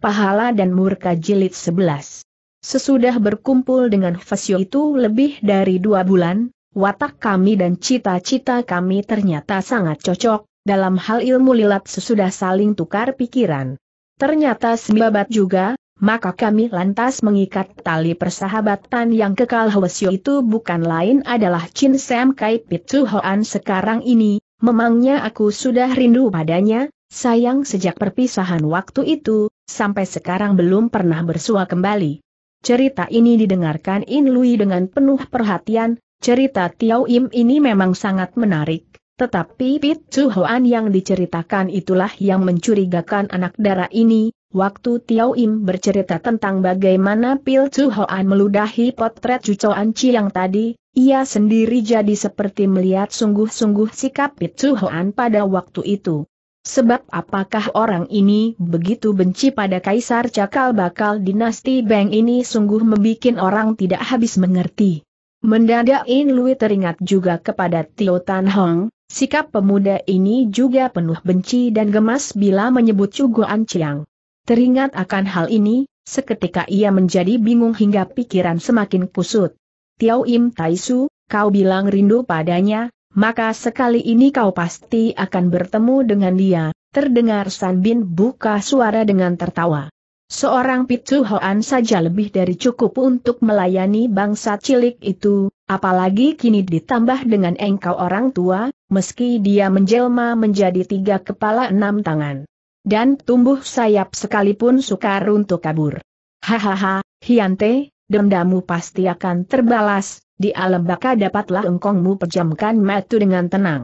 Pahala dan Murka Jilid 11. Sesudah berkumpul dengan Fasio itu lebih dari dua bulan, watak kami dan cita-cita kami ternyata sangat cocok, dalam hal ilmu lilat sesudah saling tukar pikiran. Ternyata sembabat juga, maka kami lantas mengikat tali persahabatan yang kekal Hwasyo itu bukan lain adalah Chin Sam Kai Pitsu Hoan sekarang ini, memangnya aku sudah rindu padanya, Sayang sejak perpisahan waktu itu, sampai sekarang belum pernah bersua kembali. Cerita ini didengarkan In Lui dengan penuh perhatian, cerita Tiao Im ini memang sangat menarik, tetapi Pit Chu Hoan yang diceritakan itulah yang mencurigakan anak darah ini, waktu Tiao Im bercerita tentang bagaimana Pil Chu Hoan meludahi potret cucu An Chi yang tadi, ia sendiri jadi seperti melihat sungguh-sungguh sikap Pit Chu Hoan pada waktu itu. Sebab apakah orang ini begitu benci pada Kaisar Cakal bakal dinasti Beng ini sungguh membuat orang tidak habis mengerti. Mendadak In Lui teringat juga kepada Tio Tan Hong, sikap pemuda ini juga penuh benci dan gemas bila menyebut An Chiang. Teringat akan hal ini, seketika ia menjadi bingung hingga pikiran semakin kusut. Tiao Im Taisu, kau bilang rindu padanya, maka sekali ini kau pasti akan bertemu dengan dia, terdengar San Bin buka suara dengan tertawa. Seorang Pitu Hoan saja lebih dari cukup untuk melayani bangsa cilik itu, apalagi kini ditambah dengan engkau orang tua, meski dia menjelma menjadi tiga kepala enam tangan. Dan tumbuh sayap sekalipun sukar untuk kabur. Hahaha, Hiante, dendamu pasti akan terbalas, di alam baka dapatlah engkongmu pejamkan mata dengan tenang.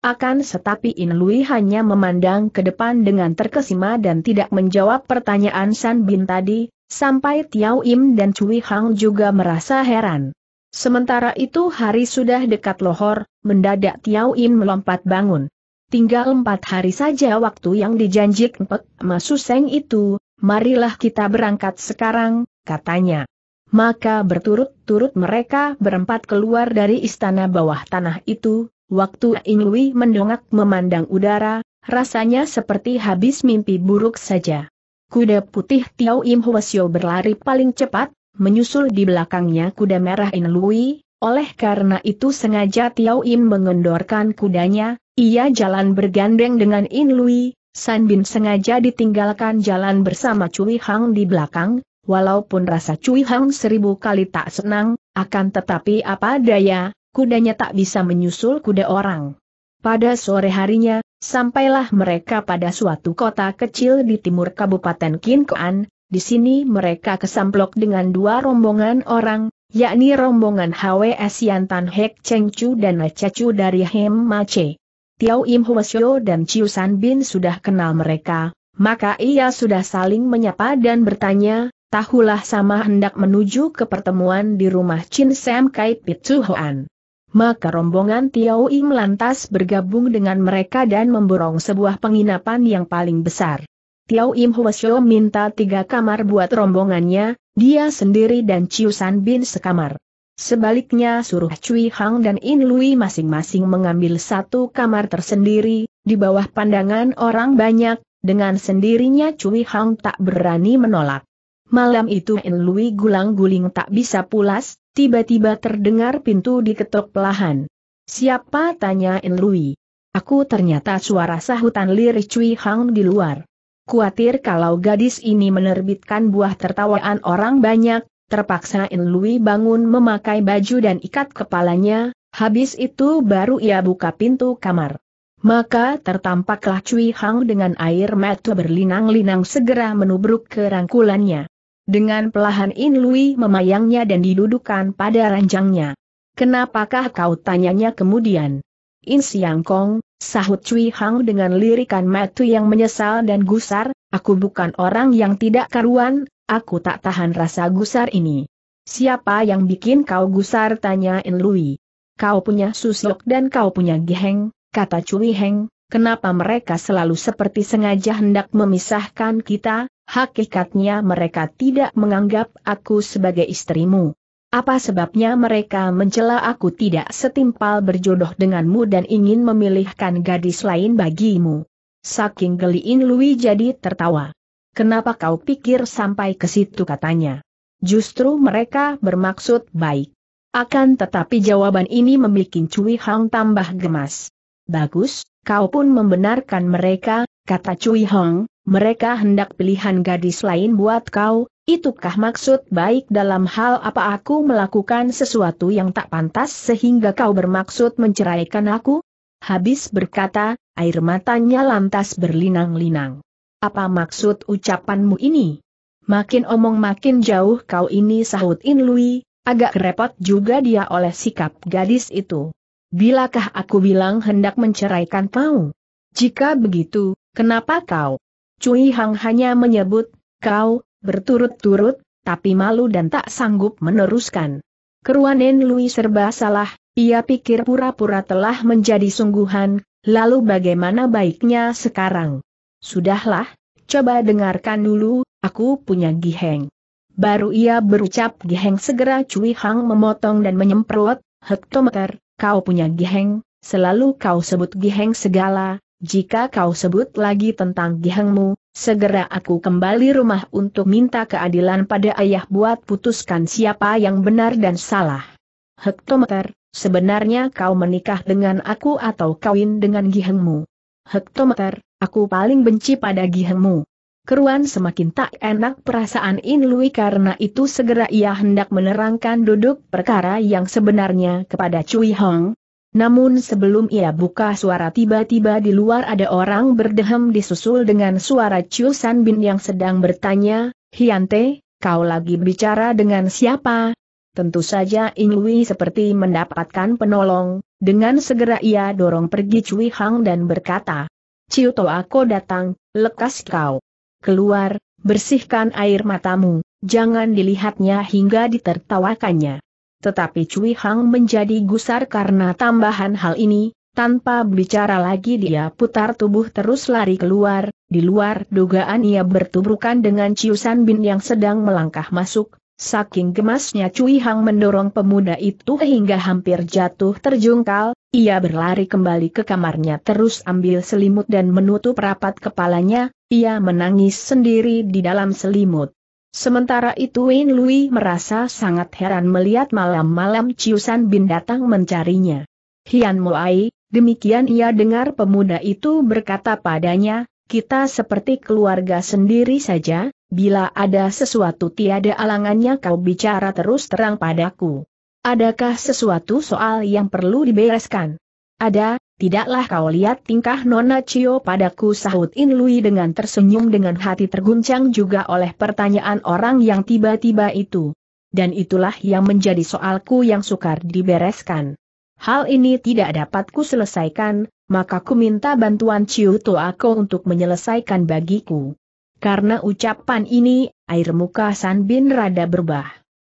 Akan tetapi In hanya memandang ke depan dengan terkesima dan tidak menjawab pertanyaan San Bin tadi, sampai Tiao Im dan Cui Hang juga merasa heran. Sementara itu hari sudah dekat lohor, mendadak Tiao Im melompat bangun. Tinggal empat hari saja waktu yang dijanjik Pek Masuseng itu, marilah kita berangkat sekarang, katanya. Maka berturut-turut mereka berempat keluar dari istana bawah tanah itu, waktu Inui mendongak memandang udara, rasanya seperti habis mimpi buruk saja. Kuda putih Tiao Im Hwasyo berlari paling cepat, menyusul di belakangnya kuda merah Inui, oleh karena itu sengaja Tiao Im mengendorkan kudanya, ia jalan bergandeng dengan Inui, San Bin sengaja ditinggalkan jalan bersama Cui Hang di belakang, walaupun rasa Cui Hang seribu kali tak senang, akan tetapi apa daya, kudanya tak bisa menyusul kuda orang. Pada sore harinya, sampailah mereka pada suatu kota kecil di timur Kabupaten Kinkoan, di sini mereka kesamplok dengan dua rombongan orang, yakni rombongan HWS Yantan Hek Cheng Chu dan Lecha Chu dari Hem Ma Che. Tiao Im Hwasyo dan Chiu San Bin sudah kenal mereka, maka ia sudah saling menyapa dan bertanya, tahulah sama hendak menuju ke pertemuan di rumah Chin Sam Kai Pitsuhoan. Maka rombongan Tiao Im lantas bergabung dengan mereka dan memborong sebuah penginapan yang paling besar. Tiao Im Hwasyo minta tiga kamar buat rombongannya, dia sendiri dan Chiu San Bin sekamar. Sebaliknya suruh Cui Hang dan In Lui masing-masing mengambil satu kamar tersendiri, di bawah pandangan orang banyak, dengan sendirinya Cui Hang tak berani menolak. Malam itu Enlui gulang-guling tak bisa pulas, tiba-tiba terdengar pintu diketuk pelahan. Siapa tanya Enlui? Aku ternyata suara sahutan lirik Cui Hang di luar. Kuatir kalau gadis ini menerbitkan buah tertawaan orang banyak, terpaksa Enlui bangun memakai baju dan ikat kepalanya, habis itu baru ia buka pintu kamar. Maka tertampaklah Cui Hang dengan air mata berlinang-linang segera menubruk ke rangkulannya. Dengan pelahan In Lui memayangnya dan didudukan pada ranjangnya. Kenapakah kau tanyanya kemudian? In Siang Kong, sahut Cui Hang dengan lirikan matu yang menyesal dan gusar, aku bukan orang yang tidak karuan, aku tak tahan rasa gusar ini. Siapa yang bikin kau gusar tanya In Lui. Kau punya susuk dan kau punya giheng, kata Cui Hang. kenapa mereka selalu seperti sengaja hendak memisahkan kita, hakikatnya mereka tidak menganggap aku sebagai istrimu. Apa sebabnya mereka mencela aku tidak setimpal berjodoh denganmu dan ingin memilihkan gadis lain bagimu? Saking geliin Louis jadi tertawa. Kenapa kau pikir sampai ke situ katanya? Justru mereka bermaksud baik. Akan tetapi jawaban ini membuat Cui Hong tambah gemas. Bagus, kau pun membenarkan mereka, kata Cui Hong, mereka hendak pilihan gadis lain buat kau, itukah maksud baik dalam hal apa aku melakukan sesuatu yang tak pantas sehingga kau bermaksud menceraikan aku? Habis berkata, air matanya lantas berlinang-linang. Apa maksud ucapanmu ini? Makin omong makin jauh kau ini sahut Inlui, agak repot juga dia oleh sikap gadis itu. Bilakah aku bilang hendak menceraikan kau? Jika begitu, kenapa kau? Cui Hang hanya menyebut, kau, berturut-turut, tapi malu dan tak sanggup meneruskan. Keruanen Lui serba salah, ia pikir pura-pura telah menjadi sungguhan, lalu bagaimana baiknya sekarang? Sudahlah, coba dengarkan dulu, aku punya giheng. Baru ia berucap giheng segera Cui Hang memotong dan menyemprot, hektometer, kau punya giheng, selalu kau sebut giheng segala, jika kau sebut lagi tentang gihangmu, segera aku kembali rumah untuk minta keadilan pada ayah buat putuskan siapa yang benar dan salah. Hektometer, sebenarnya kau menikah dengan aku atau kawin dengan gihangmu? Hektometer, aku paling benci pada gihangmu. Keruan semakin tak enak perasaan In Lui karena itu segera ia hendak menerangkan duduk perkara yang sebenarnya kepada Cui Hong, namun sebelum ia buka suara tiba-tiba di luar ada orang berdehem disusul dengan suara Chiu San Bin yang sedang bertanya, Hiante, kau lagi bicara dengan siapa? Tentu saja Inui seperti mendapatkan penolong, dengan segera ia dorong pergi Cui Hang dan berkata, Chiu To aku datang, lekas kau. Keluar, bersihkan air matamu, jangan dilihatnya hingga ditertawakannya. Tetapi Cui Hang menjadi gusar karena tambahan hal ini, tanpa bicara lagi dia putar tubuh terus lari keluar, di luar dugaan ia bertubrukan dengan Ciusan Bin yang sedang melangkah masuk, saking gemasnya Cui Hang mendorong pemuda itu hingga hampir jatuh terjungkal, ia berlari kembali ke kamarnya terus ambil selimut dan menutup rapat kepalanya, ia menangis sendiri di dalam selimut. Sementara itu Wen Lui merasa sangat heran melihat malam-malam Ciusan Bin datang mencarinya. Hian Moai, demikian ia dengar pemuda itu berkata padanya, kita seperti keluarga sendiri saja, bila ada sesuatu tiada alangannya kau bicara terus terang padaku. Adakah sesuatu soal yang perlu dibereskan? Ada, Tidaklah kau lihat tingkah Nona Cio padaku sahut In Lui dengan tersenyum dengan hati terguncang juga oleh pertanyaan orang yang tiba-tiba itu. Dan itulah yang menjadi soalku yang sukar dibereskan. Hal ini tidak dapatku selesaikan, maka ku minta bantuan Cio Toako untuk menyelesaikan bagiku. Karena ucapan ini, air muka San Bin rada berubah.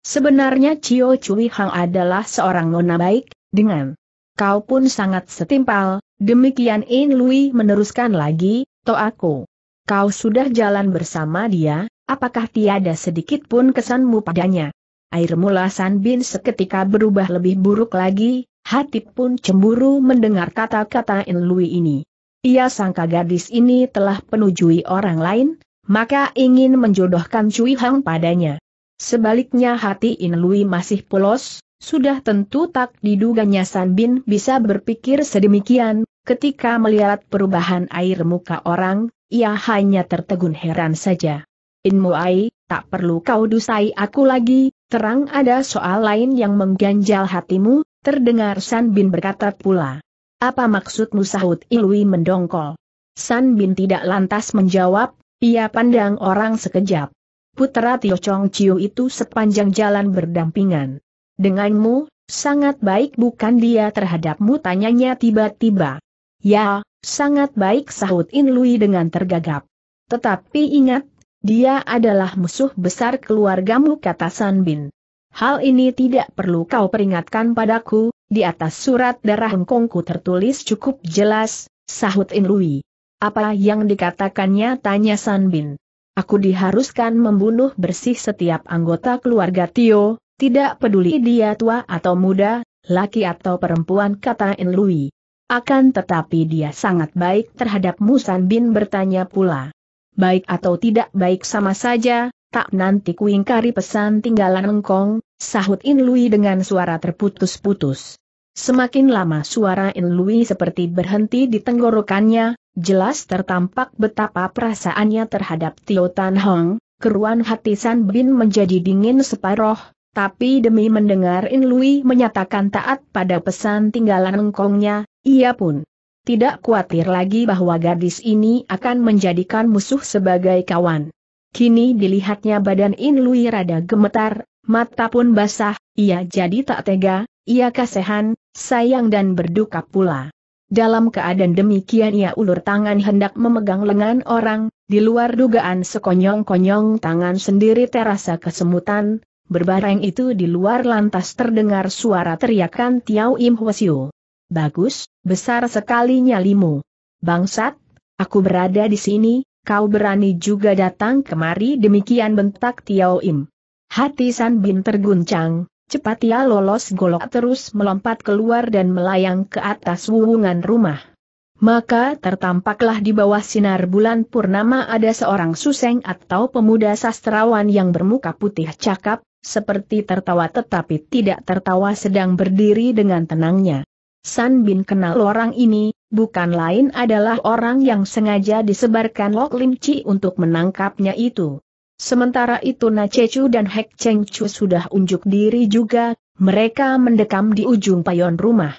Sebenarnya Cio Cui Hang adalah seorang nona baik, dengan kau pun sangat setimpal, demikian In Lui meneruskan lagi, to aku. Kau sudah jalan bersama dia, apakah tiada sedikit pun kesanmu padanya? Air mula San Bin seketika berubah lebih buruk lagi, hati pun cemburu mendengar kata-kata In Lui ini. Ia sangka gadis ini telah penujui orang lain, maka ingin menjodohkan Cui Hang padanya. Sebaliknya hati In Lui masih polos, sudah tentu tak diduganya San Bin bisa berpikir sedemikian, ketika melihat perubahan air muka orang, ia hanya tertegun heran saja. In muai, tak perlu kau dusai aku lagi, terang ada soal lain yang mengganjal hatimu, terdengar San Bin berkata pula. Apa maksudmu sahut Ilui mendongkol? San Bin tidak lantas menjawab, ia pandang orang sekejap. Putra Tio Chong Chiu itu sepanjang jalan berdampingan. Denganmu, sangat baik bukan dia terhadapmu tanyanya tiba-tiba. Ya, sangat baik sahut In Lui dengan tergagap. Tetapi ingat, dia adalah musuh besar keluargamu kata San Bin. Hal ini tidak perlu kau peringatkan padaku, di atas surat darah Hengkongku tertulis cukup jelas, sahut In Lui. Apa yang dikatakannya tanya San Bin. Aku diharuskan membunuh bersih setiap anggota keluarga Tio, tidak peduli dia tua atau muda, laki atau perempuan kata Enlui. Akan tetapi dia sangat baik terhadap Musan bin bertanya pula. Baik atau tidak baik sama saja, tak nanti kuingkari pesan tinggalan engkong, sahut Louis dengan suara terputus-putus. Semakin lama suara Louis seperti berhenti di tenggorokannya, jelas tertampak betapa perasaannya terhadap Tio Tan Hong, keruan hati San Bin menjadi dingin separoh, tapi demi mendengar In Lui menyatakan taat pada pesan tinggalan engkongnya, ia pun tidak khawatir lagi bahwa gadis ini akan menjadikan musuh sebagai kawan. Kini dilihatnya badan In Lui rada gemetar, mata pun basah, ia jadi tak tega, ia kasihan, sayang dan berduka pula. Dalam keadaan demikian ia ulur tangan hendak memegang lengan orang, di luar dugaan sekonyong-konyong tangan sendiri terasa kesemutan, Berbareng itu di luar lantas terdengar suara teriakan Tiao Im Hwasyu. Bagus, besar sekali nyalimu. Bangsat, aku berada di sini, kau berani juga datang kemari demikian bentak Tiao Im. Hati San Bin terguncang, cepat ia lolos golok terus melompat keluar dan melayang ke atas wuwungan rumah. Maka tertampaklah di bawah sinar bulan purnama ada seorang suseng atau pemuda sastrawan yang bermuka putih cakap, seperti tertawa tetapi tidak tertawa sedang berdiri dengan tenangnya. San Bin kenal orang ini, bukan lain adalah orang yang sengaja disebarkan Lok Lim Chi untuk menangkapnya itu. Sementara itu Na Chu dan Hek Cheng Chu sudah unjuk diri juga, mereka mendekam di ujung payon rumah.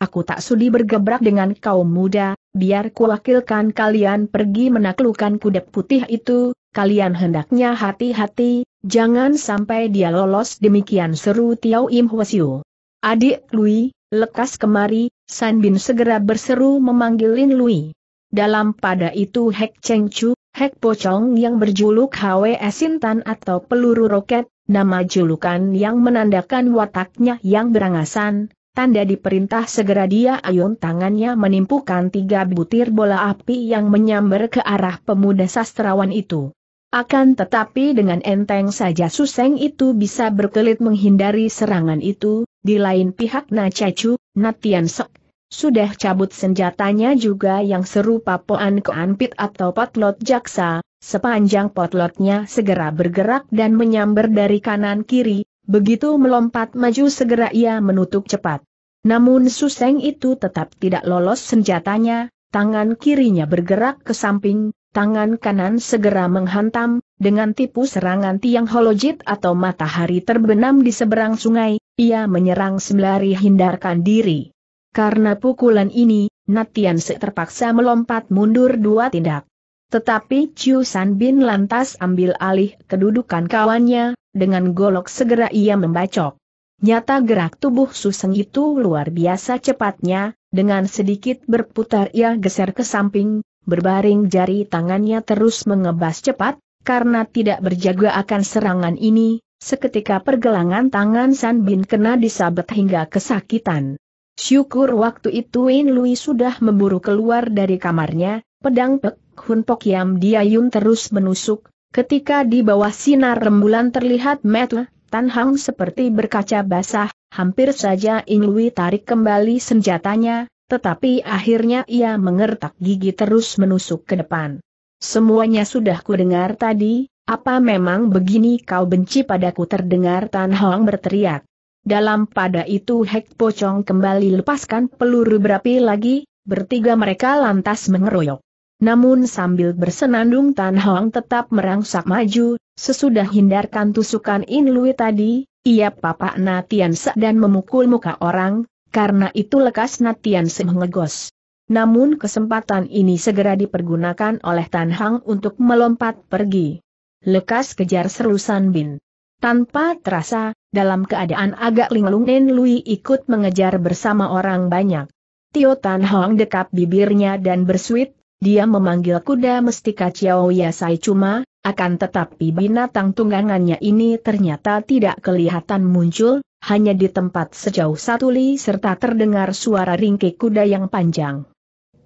Aku tak sudi bergebrak dengan kaum muda, biar kuwakilkan kalian pergi menaklukkan kuda putih itu, kalian hendaknya hati-hati, Jangan sampai dia lolos demikian seru Tiao Im Hwasyu. Adik Lui, lekas kemari, San Bin segera berseru memanggil Lin Lui. Dalam pada itu Hek Cheng Chu, Hek Chong yang berjuluk Hwe Sintan atau peluru roket, nama julukan yang menandakan wataknya yang berangasan, tanda diperintah segera dia ayun tangannya menimpukan tiga butir bola api yang menyambar ke arah pemuda sastrawan itu. Akan tetapi dengan enteng saja Suseng itu bisa berkelit menghindari serangan itu, di lain pihak Na Na Natian Sok, sudah cabut senjatanya juga yang serupa Poan Keanpit atau Potlot Jaksa, sepanjang potlotnya segera bergerak dan menyambar dari kanan kiri, begitu melompat maju segera ia menutup cepat. Namun Suseng itu tetap tidak lolos senjatanya, tangan kirinya bergerak ke samping, tangan kanan segera menghantam, dengan tipu serangan tiang holojit atau matahari terbenam di seberang sungai, ia menyerang sembari hindarkan diri. Karena pukulan ini, Natian Se terpaksa melompat mundur dua tindak. Tetapi Chiu San Bin lantas ambil alih kedudukan kawannya, dengan golok segera ia membacok. Nyata gerak tubuh Suseng itu luar biasa cepatnya, dengan sedikit berputar ia geser ke samping, berbaring jari tangannya terus mengebas cepat, karena tidak berjaga akan serangan ini, seketika pergelangan tangan San Bin kena disabet hingga kesakitan. Syukur waktu itu In Lui sudah memburu keluar dari kamarnya, pedang Pek Hun Pok Yam Diayun terus menusuk, ketika di bawah sinar rembulan terlihat Metle, Tan Hang seperti berkaca basah, hampir saja In Lui tarik kembali senjatanya, tetapi akhirnya ia mengertak gigi terus menusuk ke depan. Semuanya sudah kudengar tadi, apa memang begini kau benci padaku terdengar Tan Hong berteriak. Dalam pada itu Hek Pocong kembali lepaskan peluru berapi lagi, bertiga mereka lantas mengeroyok. Namun sambil bersenandung Tan Hong tetap merangsak maju, sesudah hindarkan tusukan In Lui tadi, ia papak Natian dan memukul muka orang, karena itu lekas Natian semengegos. Namun kesempatan ini segera dipergunakan oleh Tan Hang untuk melompat pergi. Lekas kejar seru San Bin. Tanpa terasa, dalam keadaan agak linglung Nen Lui ikut mengejar bersama orang banyak. Tio Tan Hang dekap bibirnya dan bersuit, dia memanggil kuda mestika Chiao Yasai cuma, akan tetapi binatang tunggangannya ini ternyata tidak kelihatan muncul, hanya di tempat sejauh satu li serta terdengar suara ringke kuda yang panjang.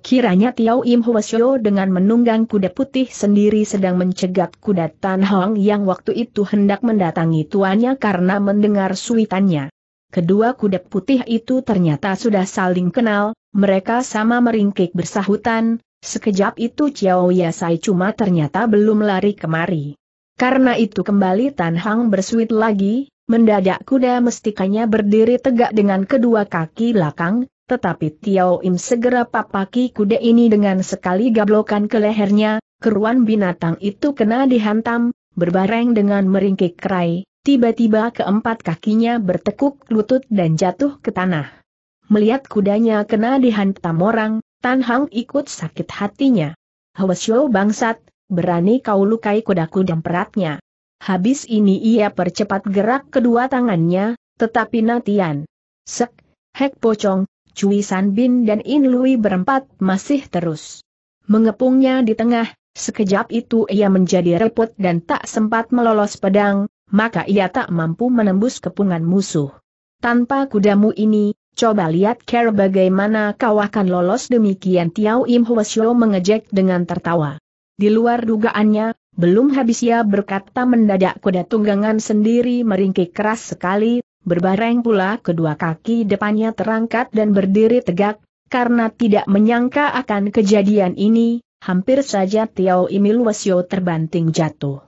Kiranya Tiao Im Hwasyo dengan menunggang kuda putih sendiri sedang mencegat kuda Tan Hong yang waktu itu hendak mendatangi tuannya karena mendengar suitannya. Kedua kuda putih itu ternyata sudah saling kenal, mereka sama meringkik bersahutan, Sekejap itu Chiao Yasai cuma ternyata belum lari kemari. Karena itu kembali Tan Hang bersuit lagi, mendadak kuda mestikanya berdiri tegak dengan kedua kaki belakang, tetapi Tiao Im segera papaki kuda ini dengan sekali gablokan ke lehernya, keruan binatang itu kena dihantam, berbareng dengan meringkik kerai, tiba-tiba keempat kakinya bertekuk lutut dan jatuh ke tanah. Melihat kudanya kena dihantam orang, Tan Hang ikut sakit hatinya. Hwasyo bangsat, berani kau lukai kudaku dan peratnya. Habis ini ia percepat gerak kedua tangannya, tetapi Natian. Sek, Hek Pocong, Cui San Bin dan In Lui berempat masih terus. Mengepungnya di tengah, sekejap itu ia menjadi repot dan tak sempat melolos pedang, maka ia tak mampu menembus kepungan musuh. Tanpa kudamu ini, Coba lihat care bagaimana kau akan lolos demikian Tiau Im Hwasyo mengejek dengan tertawa. Di luar dugaannya, belum habis ia berkata mendadak kuda tunggangan sendiri meringkik keras sekali, berbareng pula kedua kaki depannya terangkat dan berdiri tegak, karena tidak menyangka akan kejadian ini, hampir saja Tiao Imil Wasyo terbanting jatuh.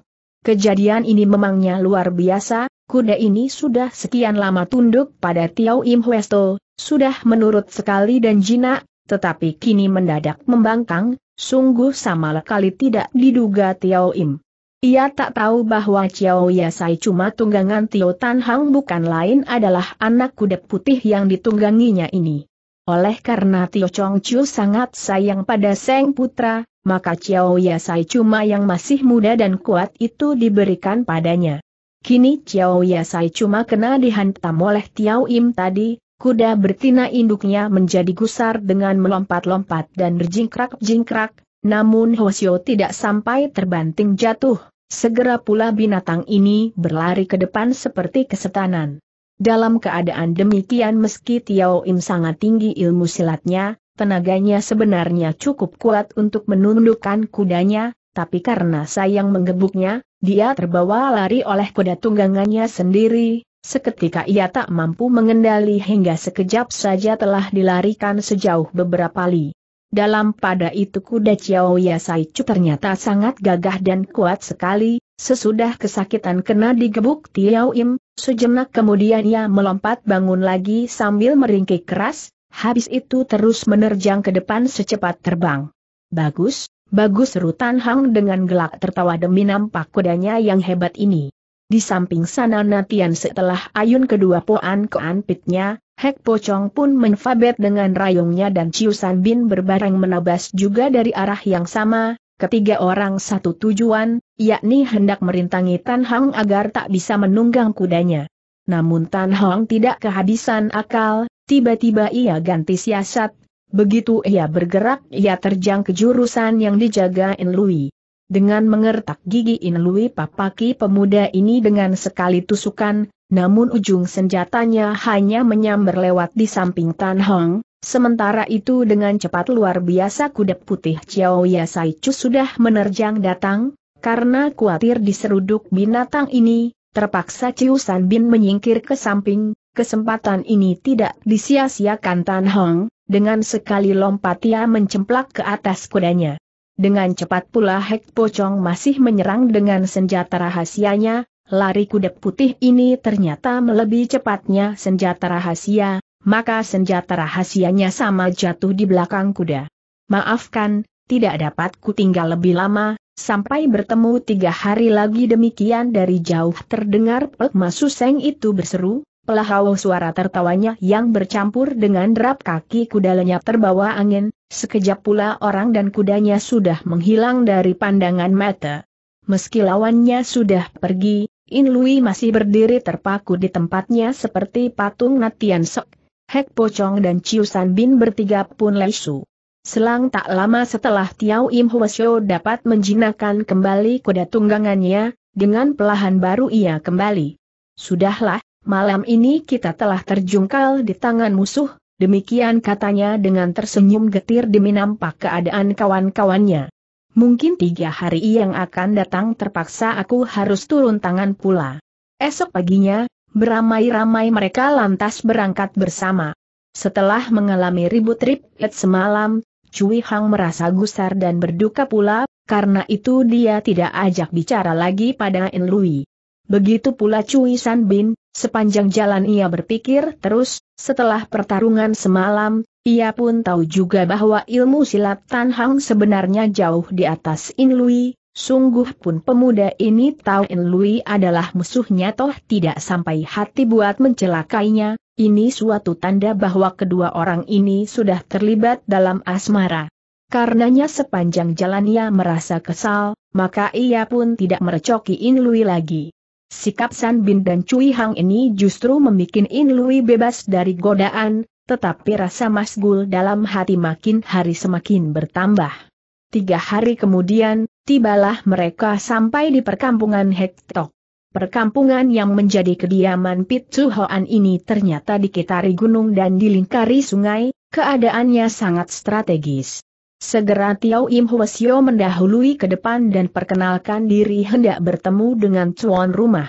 Kejadian ini memangnya luar biasa, kuda ini sudah sekian lama tunduk pada Tiao Im Huesto, sudah menurut sekali dan jinak, tetapi kini mendadak membangkang, sungguh sama sekali tidak diduga Tiao Im. Ia tak tahu bahwa Chiao Yasai cuma tunggangan Tio Tan Hang bukan lain adalah anak kuda putih yang ditungganginya ini. Oleh karena Tio Chong Chu sangat sayang pada Seng Putra, maka Chiao Yasai Cuma yang masih muda dan kuat itu diberikan padanya. Kini Chiao Yasai Cuma kena dihantam oleh Tiao Im tadi, kuda bertina induknya menjadi gusar dengan melompat-lompat dan berjingkrak-jingkrak, namun Hosio tidak sampai terbanting jatuh, segera pula binatang ini berlari ke depan seperti kesetanan. Dalam keadaan demikian meski Tiao Im sangat tinggi ilmu silatnya, tenaganya sebenarnya cukup kuat untuk menundukkan kudanya, tapi karena sayang menggebuknya, dia terbawa lari oleh kuda tunggangannya sendiri, seketika ia tak mampu mengendali hingga sekejap saja telah dilarikan sejauh beberapa li. Dalam pada itu kuda Chiao Chu ternyata sangat gagah dan kuat sekali, Sesudah kesakitan kena digebuk tiau Im, sejenak kemudian ia melompat bangun lagi sambil meringkik keras, habis itu terus menerjang ke depan secepat terbang. Bagus, bagus seru Tan Hang dengan gelak tertawa demi nampak kudanya yang hebat ini. Di samping sana Natian setelah ayun kedua poan ke pitnya, Hek Pocong pun menfabet dengan rayungnya dan Ciusan Bin berbareng menabas juga dari arah yang sama, ketiga orang satu tujuan, yakni hendak merintangi Tan Hang agar tak bisa menunggang kudanya. Namun Tan Hang tidak kehabisan akal, tiba-tiba ia ganti siasat, begitu ia bergerak ia terjang ke jurusan yang dijaga In Lui. Dengan mengertak gigi In Lui papaki pemuda ini dengan sekali tusukan, namun ujung senjatanya hanya menyambar lewat di samping Tan Hong, Sementara itu dengan cepat luar biasa kuda putih Chiao Chu sudah menerjang datang, karena khawatir diseruduk binatang ini, terpaksa Chiu San Bin menyingkir ke samping, kesempatan ini tidak disia-siakan Tan Hong, dengan sekali lompat ia mencemplak ke atas kudanya. Dengan cepat pula Hek Pocong masih menyerang dengan senjata rahasianya, lari kuda putih ini ternyata melebihi cepatnya senjata rahasia, maka senjata rahasianya sama jatuh di belakang kuda. Maafkan, tidak dapat ku tinggal lebih lama, sampai bertemu tiga hari lagi demikian dari jauh terdengar Pek Masuseng itu berseru, pelahau suara tertawanya yang bercampur dengan derap kaki kuda lenyap terbawa angin, sekejap pula orang dan kudanya sudah menghilang dari pandangan mata. Meski lawannya sudah pergi, In Lui masih berdiri terpaku di tempatnya seperti patung Natian Sok, Hek Pocong dan Chiu San Bin bertiga pun lesu. Selang tak lama setelah Tiao Im Hwasyo dapat menjinakkan kembali kuda tunggangannya, dengan pelahan baru ia kembali. Sudahlah, malam ini kita telah terjungkal di tangan musuh, demikian katanya dengan tersenyum getir demi nampak keadaan kawan-kawannya. Mungkin tiga hari yang akan datang terpaksa aku harus turun tangan pula. Esok paginya, Beramai-ramai mereka lantas berangkat bersama. Setelah mengalami ribut-ribut semalam, Cui Hang merasa gusar dan berduka pula, karena itu dia tidak ajak bicara lagi pada In Lui. Begitu pula Cui San Bin, sepanjang jalan ia berpikir terus, setelah pertarungan semalam, ia pun tahu juga bahwa ilmu silat Tan Hang sebenarnya jauh di atas In Lui, Sungguh pun pemuda ini tahu In Lui adalah musuhnya toh tidak sampai hati buat mencelakainya, ini suatu tanda bahwa kedua orang ini sudah terlibat dalam asmara. Karenanya sepanjang jalan ia merasa kesal, maka ia pun tidak merecoki In Lui lagi. Sikap San Bin dan Cui Hang ini justru membuat In Lui bebas dari godaan, tetapi rasa masgul dalam hati makin hari semakin bertambah. Tiga hari kemudian, tibalah mereka sampai di perkampungan Hektok. Perkampungan yang menjadi kediaman Pitsu Hoan ini ternyata dikitari gunung dan dilingkari sungai, keadaannya sangat strategis. Segera Tiao Im Hwasyo mendahului ke depan dan perkenalkan diri hendak bertemu dengan tuan rumah.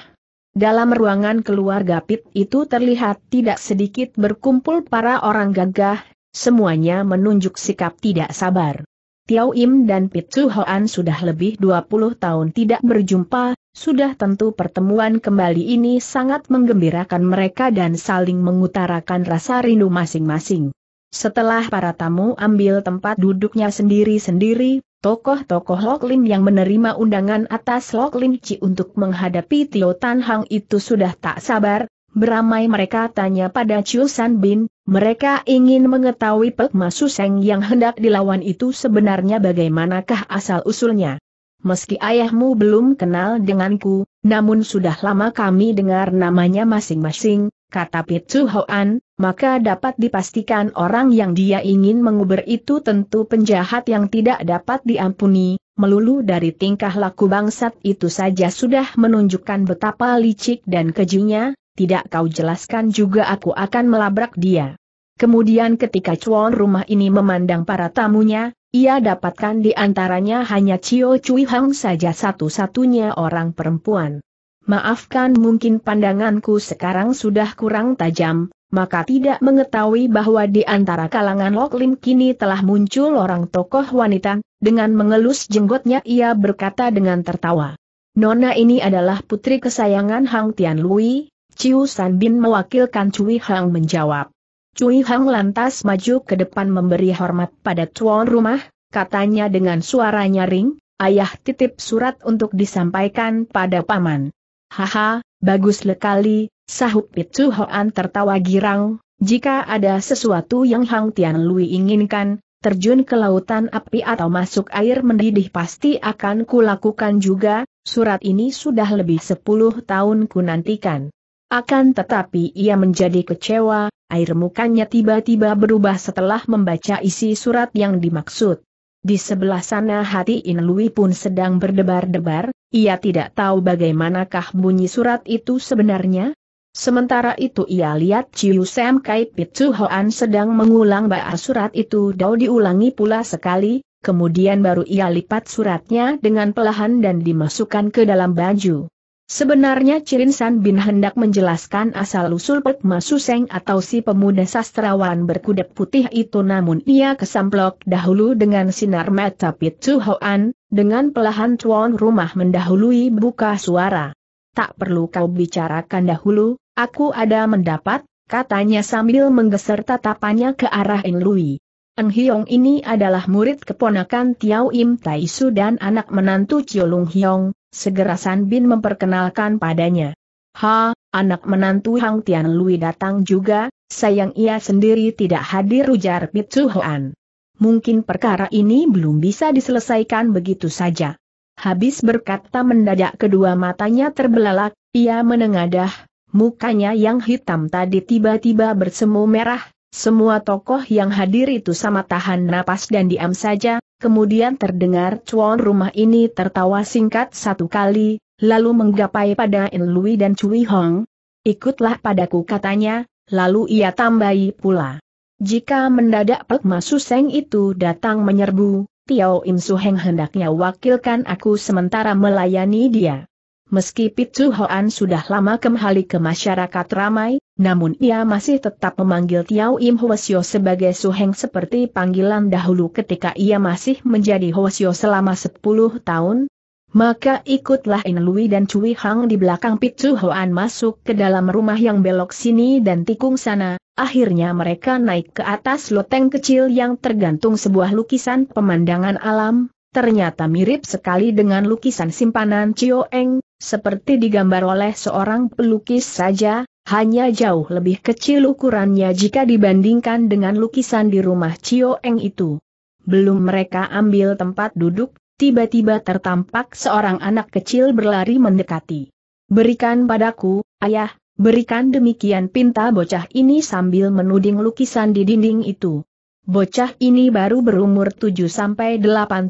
Dalam ruangan keluarga Pit itu terlihat tidak sedikit berkumpul para orang gagah, semuanya menunjuk sikap tidak sabar. Tiao Im dan Pitsu Hoan sudah lebih 20 tahun tidak berjumpa, sudah tentu pertemuan kembali ini sangat menggembirakan mereka dan saling mengutarakan rasa rindu masing-masing. Setelah para tamu ambil tempat duduknya sendiri-sendiri, tokoh-tokoh Loklin yang menerima undangan atas Loklin Ci untuk menghadapi Tio Tan Hang itu sudah tak sabar, beramai mereka tanya pada Chiu San Bin, mereka ingin mengetahui Pek Suseng yang hendak dilawan itu sebenarnya bagaimanakah asal-usulnya. Meski ayahmu belum kenal denganku, namun sudah lama kami dengar namanya masing-masing, kata Pitsu Hoan, maka dapat dipastikan orang yang dia ingin menguber itu tentu penjahat yang tidak dapat diampuni, melulu dari tingkah laku bangsat itu saja sudah menunjukkan betapa licik dan kejunya, tidak kau jelaskan juga aku akan melabrak dia. Kemudian ketika cuan rumah ini memandang para tamunya, ia dapatkan di antaranya hanya Cio Cui Hang saja satu-satunya orang perempuan. Maafkan mungkin pandanganku sekarang sudah kurang tajam, maka tidak mengetahui bahwa di antara kalangan Lok Lim kini telah muncul orang tokoh wanita, dengan mengelus jenggotnya ia berkata dengan tertawa. Nona ini adalah putri kesayangan Hang Tian Lui, Ciu San Bin mewakilkan Cui Hang menjawab. Cui Hang lantas maju ke depan memberi hormat pada tuan rumah, katanya dengan suara nyaring, ayah titip surat untuk disampaikan pada paman. Haha, bagus sekali, sahut Pitu Hoan tertawa girang, jika ada sesuatu yang Hang Tian Lui inginkan, terjun ke lautan api atau masuk air mendidih pasti akan kulakukan juga, surat ini sudah lebih sepuluh tahun ku nantikan. Akan tetapi ia menjadi kecewa, air mukanya tiba-tiba berubah setelah membaca isi surat yang dimaksud. Di sebelah sana hati Inlui pun sedang berdebar-debar, ia tidak tahu bagaimanakah bunyi surat itu sebenarnya. Sementara itu ia lihat Chiu Sam Kai Pitsu Hoan sedang mengulang bahwa surat itu dau diulangi pula sekali, kemudian baru ia lipat suratnya dengan pelahan dan dimasukkan ke dalam baju. Sebenarnya San Bin hendak menjelaskan asal-usul Pek Masuseng atau si pemuda sastrawan berkuda putih itu namun ia kesamplok dahulu dengan sinar mata Pitu Hoan, dengan pelahan tuan rumah mendahului buka suara. Tak perlu kau bicarakan dahulu, aku ada mendapat, katanya sambil menggeser tatapannya ke arah In Lui. Eng Hiong ini adalah murid keponakan Tiao Im Tai Su dan anak menantu Chiolung Hiong, Segera San Bin memperkenalkan padanya. Ha, anak menantu Hang Tian Lui datang juga, sayang ia sendiri tidak hadir ujar Pitsu Hoan. Mungkin perkara ini belum bisa diselesaikan begitu saja. Habis berkata mendadak kedua matanya terbelalak, ia menengadah, mukanya yang hitam tadi tiba-tiba bersemu merah, semua tokoh yang hadir itu sama tahan napas dan diam saja, kemudian terdengar cuan rumah ini tertawa singkat satu kali, lalu menggapai pada In Lui dan Cui Hong. Ikutlah padaku katanya, lalu ia tambahi pula. Jika mendadak Pek Masu Seng itu datang menyerbu, Tiao Im Su Heng hendaknya wakilkan aku sementara melayani dia. Meski Picu Hoan sudah lama kembali ke masyarakat ramai, namun ia masih tetap memanggil Tiao Im Hwasyo sebagai Suheng seperti panggilan dahulu ketika ia masih menjadi Hwasyo selama 10 tahun. Maka ikutlah Inelui dan Cui Hang di belakang Picu Hoan masuk ke dalam rumah yang belok sini dan tikung sana, akhirnya mereka naik ke atas loteng kecil yang tergantung sebuah lukisan pemandangan alam, ternyata mirip sekali dengan lukisan simpanan Cio Eng, seperti digambar oleh seorang pelukis saja, hanya jauh lebih kecil ukurannya jika dibandingkan dengan lukisan di rumah Cio Eng itu. Belum mereka ambil tempat duduk, tiba-tiba tertampak seorang anak kecil berlari mendekati. Berikan padaku, ayah, berikan demikian pinta bocah ini sambil menuding lukisan di dinding itu. Bocah ini baru berumur 7-8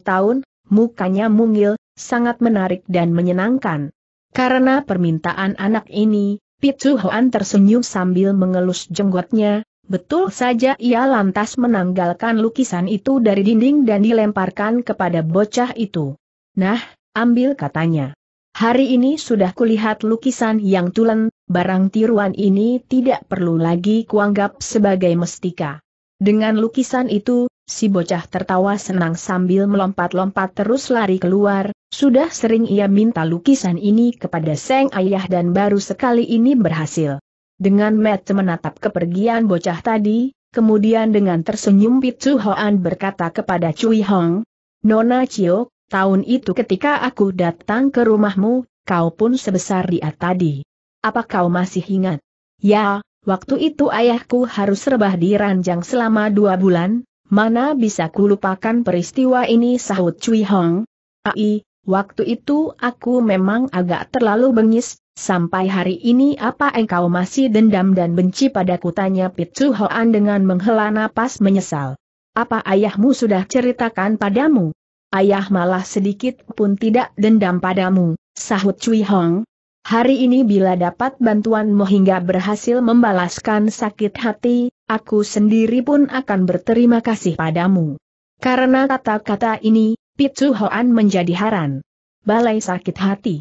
tahun, mukanya mungil, sangat menarik dan menyenangkan. Karena permintaan anak ini, Pitu Hoan tersenyum sambil mengelus jenggotnya, betul saja ia lantas menanggalkan lukisan itu dari dinding dan dilemparkan kepada bocah itu. Nah, ambil katanya. Hari ini sudah kulihat lukisan yang tulen, barang tiruan ini tidak perlu lagi kuanggap sebagai mestika. Dengan lukisan itu, si bocah tertawa senang sambil melompat-lompat terus lari keluar, sudah sering ia minta lukisan ini kepada Seng Ayah dan baru sekali ini berhasil. Dengan Matt menatap kepergian bocah tadi, kemudian dengan tersenyum Pitsu Hoan berkata kepada Cui Hong, Nona Cio, tahun itu ketika aku datang ke rumahmu, kau pun sebesar dia tadi. Apa kau masih ingat? Ya, Waktu itu ayahku harus rebah di ranjang selama dua bulan, mana bisa kulupakan peristiwa ini sahut Cui Hong. Ai, waktu itu aku memang agak terlalu bengis, sampai hari ini apa engkau masih dendam dan benci padaku tanya Chu Hoan dengan menghela napas menyesal. Apa ayahmu sudah ceritakan padamu? Ayah malah sedikit pun tidak dendam padamu, sahut Cui Hong, Hari ini bila dapat bantuanmu hingga berhasil membalaskan sakit hati, aku sendiri pun akan berterima kasih padamu. Karena kata-kata ini, Pitsu Hoan menjadi haran. Balai sakit hati.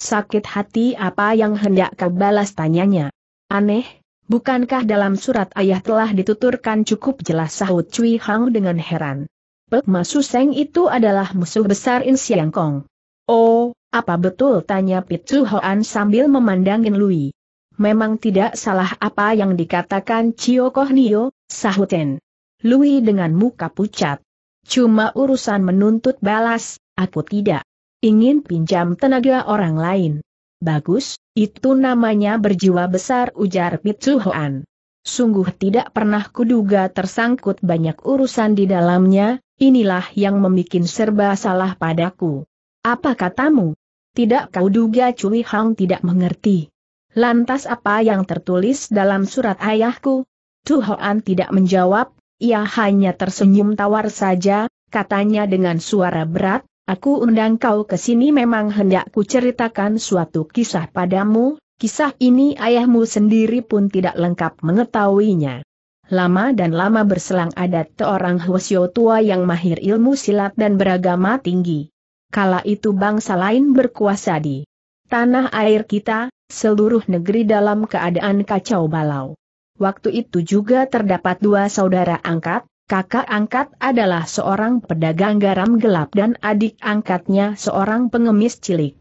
Sakit hati apa yang hendak kau balas tanyanya? Aneh, bukankah dalam surat ayah telah dituturkan cukup jelas sahut Cui Hang dengan heran. Pek Masu Seng itu adalah musuh besar Insiang Kong. Oh, apa betul tanya Pitsu Hoan sambil memandangin Lui. Memang tidak salah apa yang dikatakan Chio Koh Nio, sahuten. Lui dengan muka pucat. Cuma urusan menuntut balas, aku tidak. Ingin pinjam tenaga orang lain. Bagus, itu namanya berjiwa besar ujar Pitsu Hoan. Sungguh tidak pernah kuduga tersangkut banyak urusan di dalamnya, inilah yang membuat serba salah padaku. Apa katamu? Tidak kau duga Cui Hang tidak mengerti. Lantas apa yang tertulis dalam surat ayahku? Tu Hoan tidak menjawab, ia hanya tersenyum tawar saja, katanya dengan suara berat, aku undang kau ke sini memang hendak ku ceritakan suatu kisah padamu, kisah ini ayahmu sendiri pun tidak lengkap mengetahuinya. Lama dan lama berselang ada seorang Hwasyo tua yang mahir ilmu silat dan beragama tinggi kala itu bangsa lain berkuasa di tanah air kita, seluruh negeri dalam keadaan kacau balau. Waktu itu juga terdapat dua saudara angkat, kakak angkat adalah seorang pedagang garam gelap dan adik angkatnya seorang pengemis cilik.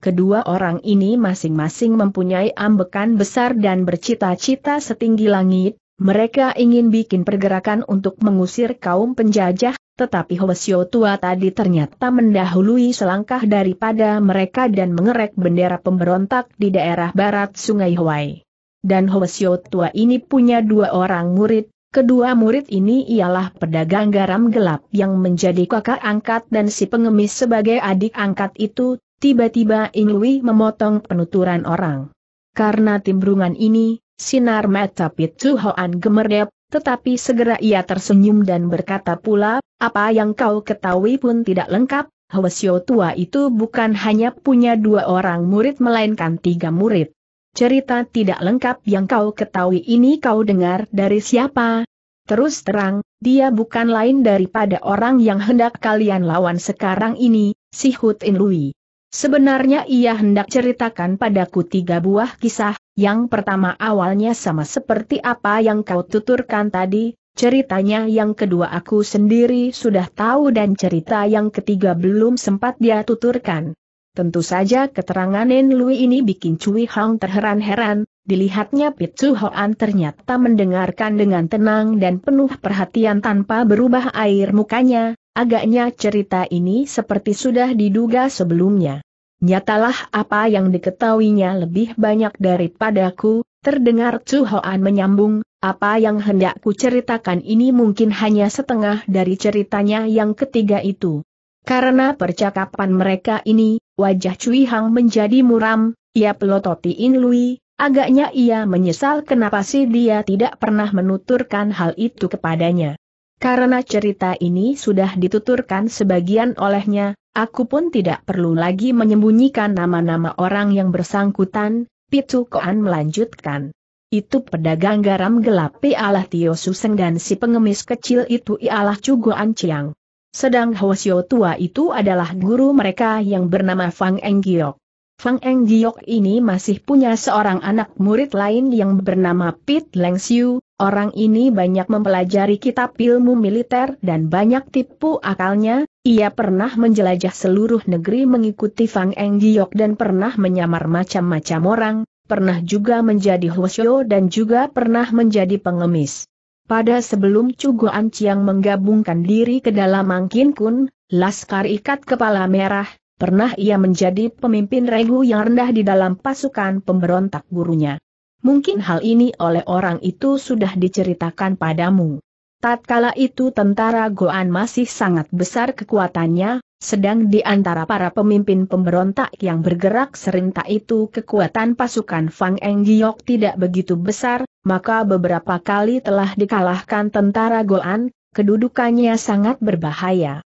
Kedua orang ini masing-masing mempunyai ambekan besar dan bercita-cita setinggi langit, mereka ingin bikin pergerakan untuk mengusir kaum penjajah tetapi Hoesio tua tadi ternyata mendahului selangkah daripada mereka dan mengerek bendera pemberontak di daerah barat Sungai Huai. Dan Hoesio tua ini punya dua orang murid, kedua murid ini ialah pedagang garam gelap yang menjadi kakak angkat dan si pengemis sebagai adik angkat itu, tiba-tiba Inui memotong penuturan orang. Karena timbrungan ini, sinar mata Pitu Hoan gemerdep, tetapi segera ia tersenyum dan berkata pula, apa yang kau ketahui pun tidak lengkap, Hwasyo tua itu bukan hanya punya dua orang murid melainkan tiga murid. Cerita tidak lengkap yang kau ketahui ini kau dengar dari siapa? Terus terang, dia bukan lain daripada orang yang hendak kalian lawan sekarang ini, si Hut Lui. Sebenarnya ia hendak ceritakan padaku tiga buah kisah, yang pertama awalnya sama seperti apa yang kau tuturkan tadi, Ceritanya yang kedua aku sendiri sudah tahu dan cerita yang ketiga belum sempat dia tuturkan. Tentu saja keterangan Nen Lui ini bikin Cui Hang terheran-heran, dilihatnya Su Hoan ternyata mendengarkan dengan tenang dan penuh perhatian tanpa berubah air mukanya, agaknya cerita ini seperti sudah diduga sebelumnya. Nyatalah apa yang diketahuinya lebih banyak daripadaku, terdengar Chu Hoan menyambung, apa yang hendak ku ceritakan ini mungkin hanya setengah dari ceritanya yang ketiga itu. Karena percakapan mereka ini, wajah Cui Hang menjadi muram, ia pelototi In Lui, agaknya ia menyesal kenapa sih dia tidak pernah menuturkan hal itu kepadanya. Karena cerita ini sudah dituturkan sebagian olehnya, aku pun tidak perlu lagi menyembunyikan nama-nama orang yang bersangkutan, Pitu Koan melanjutkan. Itu pedagang garam gelap ialah Tio Suseng dan si pengemis kecil itu ialah Cugo Anciang. Sedang Hwasyo tua itu adalah guru mereka yang bernama Fang Enggiok. Fang Enggiok ini masih punya seorang anak murid lain yang bernama Pit Leng Siu. Orang ini banyak mempelajari kitab ilmu militer dan banyak tipu akalnya. Ia pernah menjelajah seluruh negeri mengikuti Fang Enggiok dan pernah menyamar macam-macam orang, pernah juga menjadi hwasyo dan juga pernah menjadi pengemis. Pada sebelum Cuguan Ciang menggabungkan diri ke dalam Mangkin Kun, Laskar Ikat Kepala Merah, pernah ia menjadi pemimpin regu yang rendah di dalam pasukan pemberontak gurunya. Mungkin hal ini oleh orang itu sudah diceritakan padamu. Tatkala itu tentara Goan masih sangat besar kekuatannya, sedang di antara para pemimpin pemberontak yang bergerak serentak itu kekuatan pasukan Fang Eng Giok tidak begitu besar, maka beberapa kali telah dikalahkan tentara Goan, kedudukannya sangat berbahaya.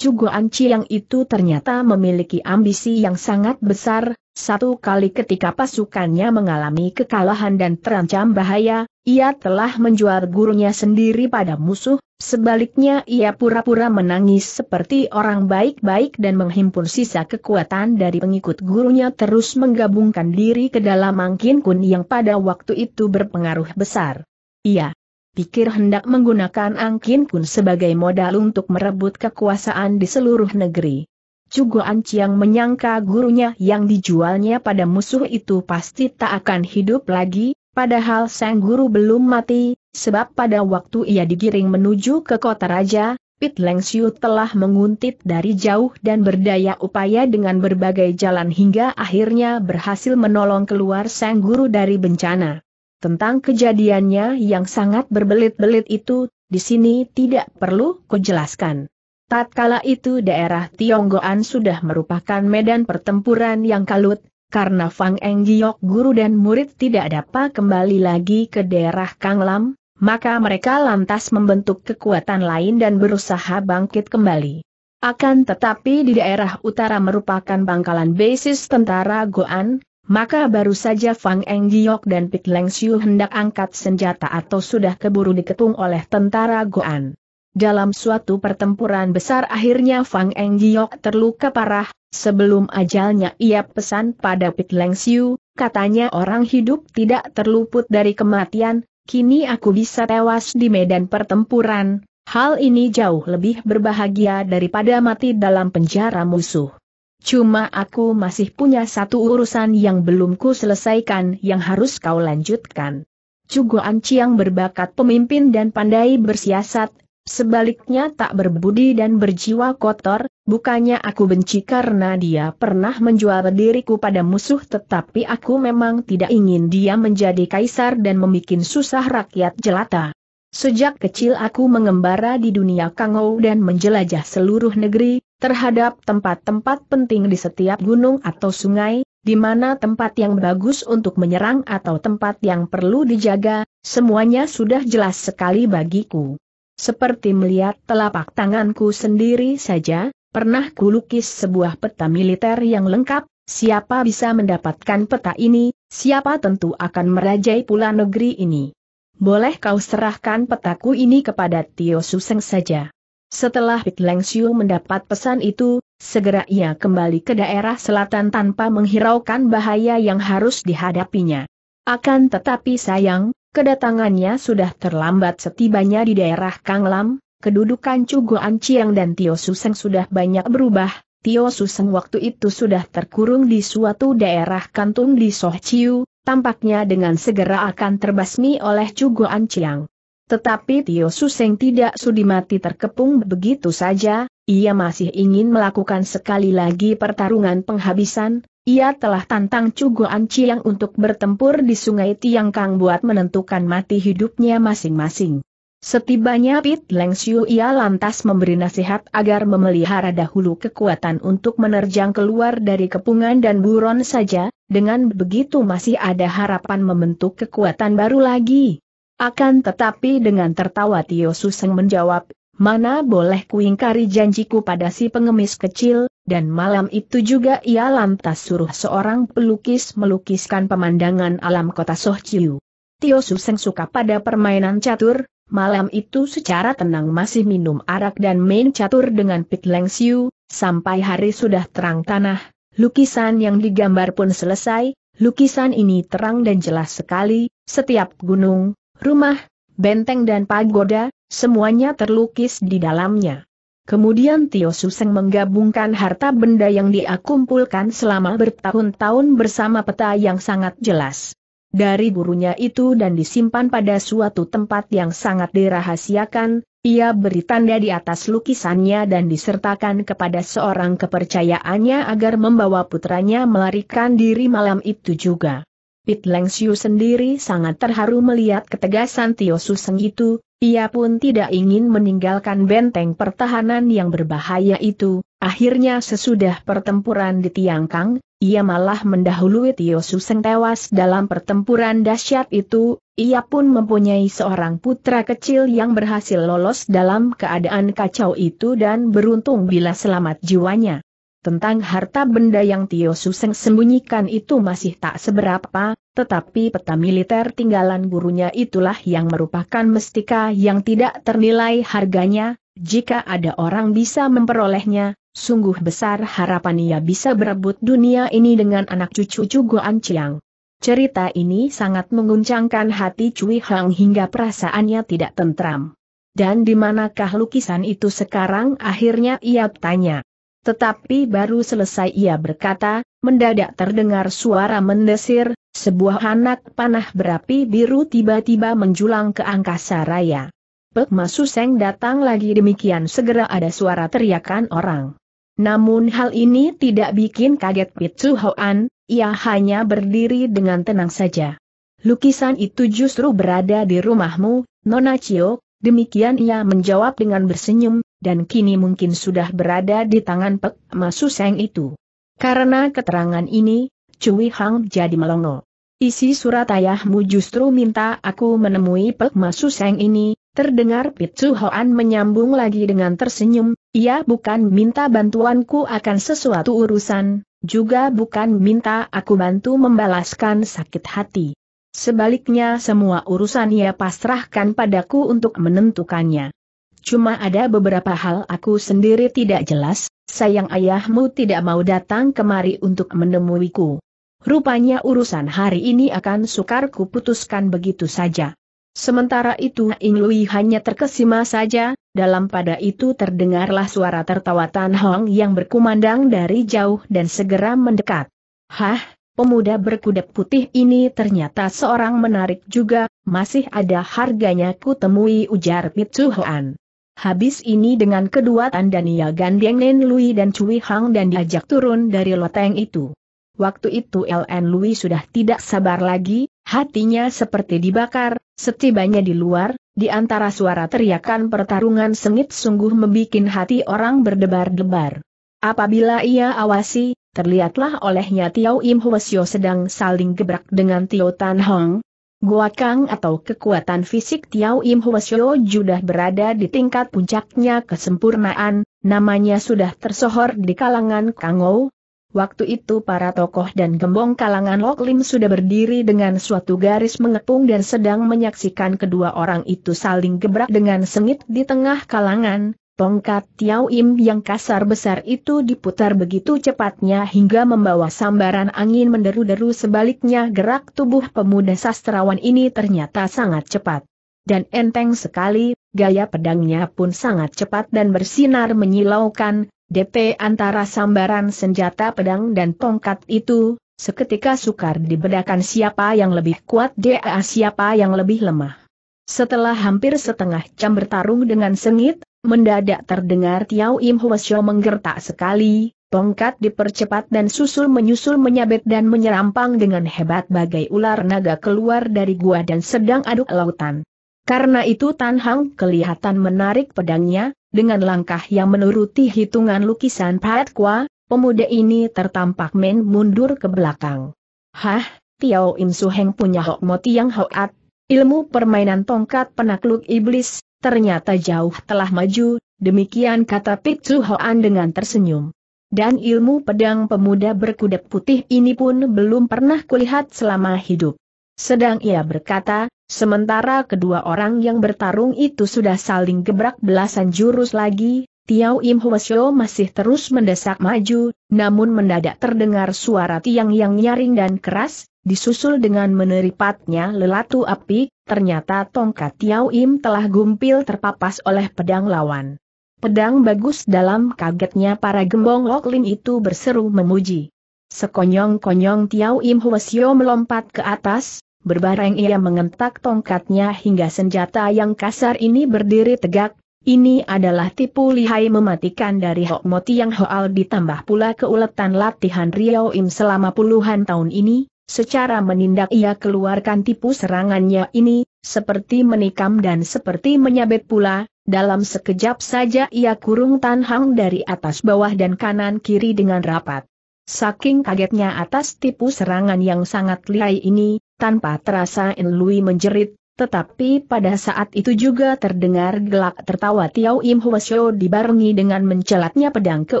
Anci yang itu ternyata memiliki ambisi yang sangat besar, satu kali ketika pasukannya mengalami kekalahan dan terancam bahaya, ia telah menjual gurunya sendiri pada musuh, sebaliknya ia pura-pura menangis seperti orang baik-baik dan menghimpun sisa kekuatan dari pengikut gurunya terus menggabungkan diri ke dalam Angkin Kun yang pada waktu itu berpengaruh besar. Ia pikir hendak menggunakan Angkin pun sebagai modal untuk merebut kekuasaan di seluruh negeri. Cugo Anciang menyangka gurunya yang dijualnya pada musuh itu pasti tak akan hidup lagi, padahal sang guru belum mati, sebab pada waktu ia digiring menuju ke kota raja, Pit Leng Siu telah menguntit dari jauh dan berdaya upaya dengan berbagai jalan hingga akhirnya berhasil menolong keluar sang guru dari bencana. Tentang kejadiannya yang sangat berbelit-belit itu, di sini tidak perlu kujelaskan. Tatkala itu daerah Tionggoan sudah merupakan medan pertempuran yang kalut, karena Fang Eng Giok guru dan murid tidak dapat kembali lagi ke daerah Kang Lam, maka mereka lantas membentuk kekuatan lain dan berusaha bangkit kembali. Akan tetapi di daerah utara merupakan bangkalan basis tentara Goan, maka baru saja Fang Eng Giok dan Pit Leng Siu hendak angkat senjata atau sudah keburu diketung oleh tentara Goan. Dalam suatu pertempuran besar akhirnya Fang Eng Giok terluka parah, sebelum ajalnya ia pesan pada Pit Leng Siu, katanya orang hidup tidak terluput dari kematian, kini aku bisa tewas di medan pertempuran, hal ini jauh lebih berbahagia daripada mati dalam penjara musuh. Cuma aku masih punya satu urusan yang belum ku selesaikan yang harus kau lanjutkan. Cugo Anciang berbakat pemimpin dan pandai bersiasat, sebaliknya tak berbudi dan berjiwa kotor, bukannya aku benci karena dia pernah menjual diriku pada musuh tetapi aku memang tidak ingin dia menjadi kaisar dan membuat susah rakyat jelata. Sejak kecil aku mengembara di dunia Kangou dan menjelajah seluruh negeri, terhadap tempat-tempat penting di setiap gunung atau sungai, di mana tempat yang bagus untuk menyerang atau tempat yang perlu dijaga, semuanya sudah jelas sekali bagiku. Seperti melihat telapak tanganku sendiri saja, pernah kulukis sebuah peta militer yang lengkap, siapa bisa mendapatkan peta ini, siapa tentu akan merajai pula negeri ini boleh kau serahkan petaku ini kepada Tio Suseng saja. Setelah Pit Leng Siu mendapat pesan itu, segera ia kembali ke daerah selatan tanpa menghiraukan bahaya yang harus dihadapinya. Akan tetapi sayang, kedatangannya sudah terlambat setibanya di daerah Kang Lam, kedudukan Cugoan Ciang dan Tio Suseng sudah banyak berubah, Tio Suseng waktu itu sudah terkurung di suatu daerah kantung di Soh Chiu, tampaknya dengan segera akan terbasmi oleh Cugo Anciang. Tetapi Tio Suseng tidak sudi mati terkepung begitu saja, ia masih ingin melakukan sekali lagi pertarungan penghabisan, ia telah tantang Cugo Anciang untuk bertempur di sungai Tiangkang buat menentukan mati hidupnya masing-masing. Setibanya Pit Leng Siu ia lantas memberi nasihat agar memelihara dahulu kekuatan untuk menerjang keluar dari kepungan dan buron saja, dengan begitu masih ada harapan membentuk kekuatan baru lagi. Akan tetapi dengan tertawa Tio Suseng menjawab, mana boleh kuingkari janjiku pada si pengemis kecil, dan malam itu juga ia lantas suruh seorang pelukis melukiskan pemandangan alam kota Sohciu. Tio Suseng suka pada permainan catur, Malam itu secara tenang masih minum arak dan main catur dengan Pit Leng Siu, sampai hari sudah terang tanah, lukisan yang digambar pun selesai, lukisan ini terang dan jelas sekali, setiap gunung, rumah, benteng dan pagoda, semuanya terlukis di dalamnya. Kemudian Tio Suseng menggabungkan harta benda yang dia kumpulkan selama bertahun-tahun bersama peta yang sangat jelas dari gurunya itu dan disimpan pada suatu tempat yang sangat dirahasiakan, ia beri tanda di atas lukisannya dan disertakan kepada seorang kepercayaannya agar membawa putranya melarikan diri malam itu juga. Pit Leng Siu sendiri sangat terharu melihat ketegasan Tio Suseng itu, ia pun tidak ingin meninggalkan benteng pertahanan yang berbahaya itu, Akhirnya sesudah pertempuran di Tiangkang, ia malah mendahului Tio Suseng tewas dalam pertempuran dahsyat itu, ia pun mempunyai seorang putra kecil yang berhasil lolos dalam keadaan kacau itu dan beruntung bila selamat jiwanya. Tentang harta benda yang Tio Suseng sembunyikan itu masih tak seberapa, tetapi peta militer tinggalan gurunya itulah yang merupakan mestika yang tidak ternilai harganya, jika ada orang bisa memperolehnya, Sungguh besar harapan ia bisa berebut dunia ini dengan anak cucu Guan Chiang. Cerita ini sangat menguncangkan hati Cui Hang hingga perasaannya tidak tentram. Dan di manakah lukisan itu sekarang akhirnya ia tanya. Tetapi baru selesai ia berkata, mendadak terdengar suara mendesir, sebuah anak panah berapi biru tiba-tiba menjulang ke angkasa raya. Pek Masu Seng datang lagi demikian segera ada suara teriakan orang. Namun hal ini tidak bikin kaget Pitsu Hoan, ia hanya berdiri dengan tenang saja. Lukisan itu justru berada di rumahmu, Nona Cio, demikian ia menjawab dengan bersenyum, dan kini mungkin sudah berada di tangan Pek Masu Seng itu. Karena keterangan ini, Cui Hang jadi melongo. Isi surat ayahmu justru minta aku menemui Pek Masu Seng ini, Terdengar Pitsu Hoan menyambung lagi dengan tersenyum, ia bukan minta bantuanku akan sesuatu urusan, juga bukan minta aku bantu membalaskan sakit hati. Sebaliknya semua urusan ia pasrahkan padaku untuk menentukannya. Cuma ada beberapa hal aku sendiri tidak jelas, sayang ayahmu tidak mau datang kemari untuk menemuiku. Rupanya urusan hari ini akan sukar kuputuskan begitu saja. Sementara itu Ing Lui hanya terkesima saja, dalam pada itu terdengarlah suara tertawa Tan Hong yang berkumandang dari jauh dan segera mendekat. Hah, pemuda berkuda putih ini ternyata seorang menarik juga, masih ada harganya kutemui, temui ujar Pitsu Hoan. Habis ini dengan kedua Tandania Gandeng Nen Lui dan Cui Hang dan diajak turun dari loteng itu. Waktu itu LN Lui sudah tidak sabar lagi, hatinya seperti dibakar, Setibanya di luar, di antara suara teriakan pertarungan sengit sungguh membuat hati orang berdebar-debar. Apabila ia awasi, terlihatlah olehnya Tiao Im Hwasyo sedang saling gebrak dengan Tio Tan Hong. Gua Kang atau kekuatan fisik Tiao Im Hwasyo sudah berada di tingkat puncaknya kesempurnaan, namanya sudah tersohor di kalangan Kangou, Waktu itu para tokoh dan gembong kalangan Lok Lim sudah berdiri dengan suatu garis mengepung dan sedang menyaksikan kedua orang itu saling gebrak dengan sengit di tengah kalangan, tongkat Tiao Im yang kasar besar itu diputar begitu cepatnya hingga membawa sambaran angin menderu-deru sebaliknya gerak tubuh pemuda sastrawan ini ternyata sangat cepat. Dan enteng sekali, gaya pedangnya pun sangat cepat dan bersinar menyilaukan, DP antara sambaran senjata pedang dan tongkat itu, seketika sukar dibedakan siapa yang lebih kuat dia siapa yang lebih lemah. Setelah hampir setengah jam bertarung dengan sengit, mendadak terdengar Tiao Im Hwasyo menggertak sekali, tongkat dipercepat dan susul menyusul menyabet dan menyerampang dengan hebat bagai ular naga keluar dari gua dan sedang aduk lautan. Karena itu Tan Hang kelihatan menarik pedangnya, dengan langkah yang menuruti hitungan lukisan Kwa, pemuda ini tertampak men mundur ke belakang. Hah, Tiao Im Su Heng punya Hok moti yang Hoat, ilmu permainan tongkat penakluk iblis, ternyata jauh telah maju, demikian kata Pik Tzu Hoan dengan tersenyum. Dan ilmu pedang pemuda berkuda putih ini pun belum pernah kulihat selama hidup. Sedang ia berkata, sementara kedua orang yang bertarung itu sudah saling gebrak belasan jurus lagi, tiau Im Hwasyo masih terus mendesak maju, namun mendadak terdengar suara tiang yang nyaring dan keras, disusul dengan meneripatnya lelatu api, ternyata tongkat tiau Im telah gumpil terpapas oleh pedang lawan. Pedang bagus dalam kagetnya para gembong Loklin itu berseru memuji. Sekonyong-konyong tiau Im Hwasyo melompat ke atas, Berbareng ia mengentak tongkatnya hingga senjata yang kasar ini berdiri tegak, ini adalah tipu lihai mematikan dari Hok yang yang Hoal ditambah pula keuletan latihan Riau Im selama puluhan tahun ini, secara menindak ia keluarkan tipu serangannya ini, seperti menikam dan seperti menyabet pula, dalam sekejap saja ia kurung Tan dari atas bawah dan kanan kiri dengan rapat. Saking kagetnya atas tipu serangan yang sangat lihai ini, tanpa terasa In Lui menjerit, tetapi pada saat itu juga terdengar gelak tertawa Tiao Im Hwasyo dibarengi dengan mencelatnya pedang ke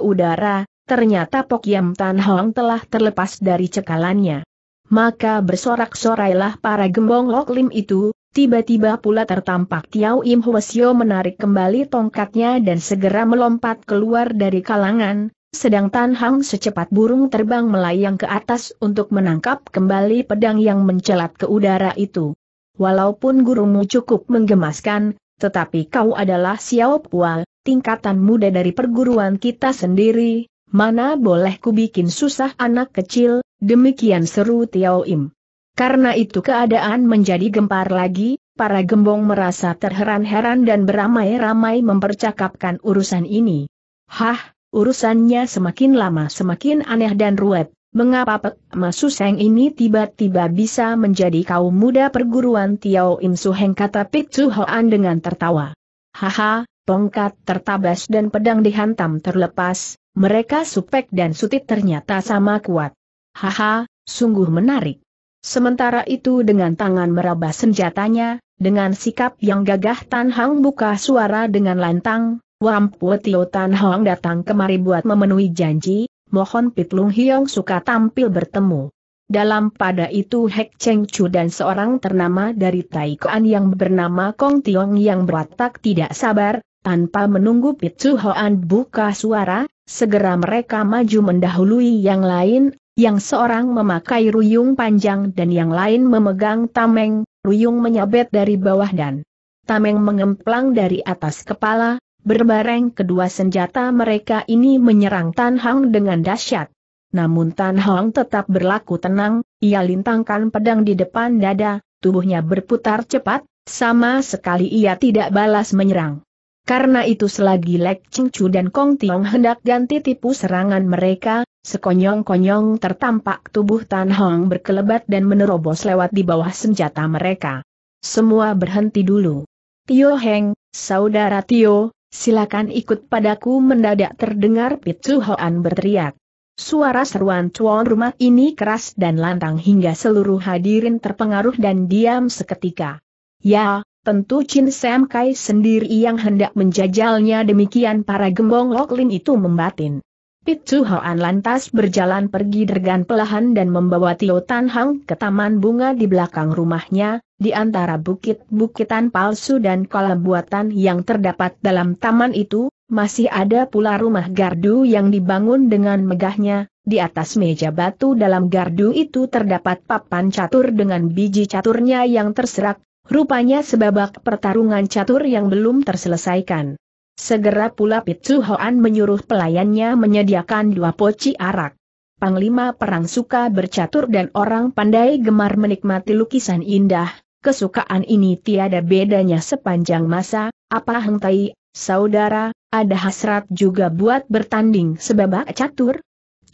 udara, ternyata Pok Yam Tan Hong telah terlepas dari cekalannya. Maka bersorak-sorailah para gembong Lok Lim itu, tiba-tiba pula tertampak Tiao Im Hwasyo menarik kembali tongkatnya dan segera melompat keluar dari kalangan, sedang Tan Hang secepat burung terbang melayang ke atas untuk menangkap kembali pedang yang mencelat ke udara itu. Walaupun gurumu cukup menggemaskan, tetapi kau adalah Xiao Pual, tingkatan muda dari perguruan kita sendiri, mana boleh ku bikin susah anak kecil, demikian seru Tiao Im. Karena itu keadaan menjadi gempar lagi, para gembong merasa terheran-heran dan beramai-ramai mempercakapkan urusan ini. Hah, Urusannya semakin lama semakin aneh dan ruwet. Mengapa Pek Masuseng ini tiba-tiba bisa menjadi kaum muda perguruan Tiao Im Suheng kata Pek Chu Hoan dengan tertawa. Haha, tongkat tertabas dan pedang dihantam terlepas, mereka supek dan sutit ternyata sama kuat. Haha, sungguh menarik. Sementara itu dengan tangan meraba senjatanya, dengan sikap yang gagah Tan Hang buka suara dengan lantang, Wampu Tio Tan Hong datang kemari buat memenuhi janji, mohon Pitlung Lung Hiong suka tampil bertemu. Dalam pada itu Hek Cheng Chu dan seorang ternama dari Taikoan yang bernama Kong Tiong yang beratak tidak sabar, tanpa menunggu Pit Chu Hoan buka suara, segera mereka maju mendahului yang lain, yang seorang memakai ruyung panjang dan yang lain memegang tameng, ruyung menyabet dari bawah dan tameng mengemplang dari atas kepala, Berbareng kedua senjata mereka ini menyerang Tan Hang dengan dahsyat. Namun Tan Hang tetap berlaku tenang, ia lintangkan pedang di depan dada, tubuhnya berputar cepat, sama sekali ia tidak balas menyerang. Karena itu selagi Lek Ching Chu dan Kong Tiong hendak ganti tipu serangan mereka, sekonyong-konyong tertampak tubuh Tan Hong berkelebat dan menerobos lewat di bawah senjata mereka. Semua berhenti dulu. Tio Heng, saudara Tio, Silakan ikut padaku mendadak terdengar Pitsu Hoan berteriak. Suara seruan tuan rumah ini keras dan lantang hingga seluruh hadirin terpengaruh dan diam seketika. Ya, tentu Chin Sam Kai sendiri yang hendak menjajalnya demikian para gembong Loklin itu membatin. Pitu Hoan lantas berjalan pergi dengan pelahan dan membawa Tio Tan Hang ke taman bunga di belakang rumahnya, di antara bukit-bukitan palsu dan kolam buatan yang terdapat dalam taman itu, masih ada pula rumah gardu yang dibangun dengan megahnya, di atas meja batu dalam gardu itu terdapat papan catur dengan biji caturnya yang terserak, rupanya sebabak pertarungan catur yang belum terselesaikan. Segera pula Pitsu Hoan menyuruh pelayannya menyediakan dua poci arak. Panglima perang suka bercatur dan orang pandai gemar menikmati lukisan indah, kesukaan ini tiada bedanya sepanjang masa, apa hengtai, saudara, ada hasrat juga buat bertanding sebabak catur?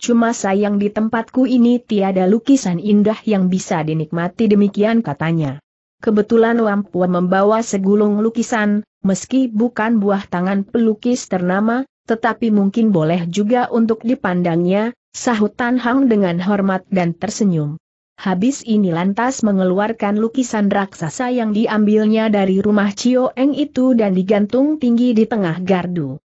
Cuma sayang di tempatku ini tiada lukisan indah yang bisa dinikmati demikian katanya. Kebetulan Wampua membawa segulung lukisan, meski bukan buah tangan pelukis ternama, tetapi mungkin boleh juga untuk dipandangnya, sahut Tan Hang dengan hormat dan tersenyum. Habis ini lantas mengeluarkan lukisan raksasa yang diambilnya dari rumah Cio Eng itu dan digantung tinggi di tengah gardu.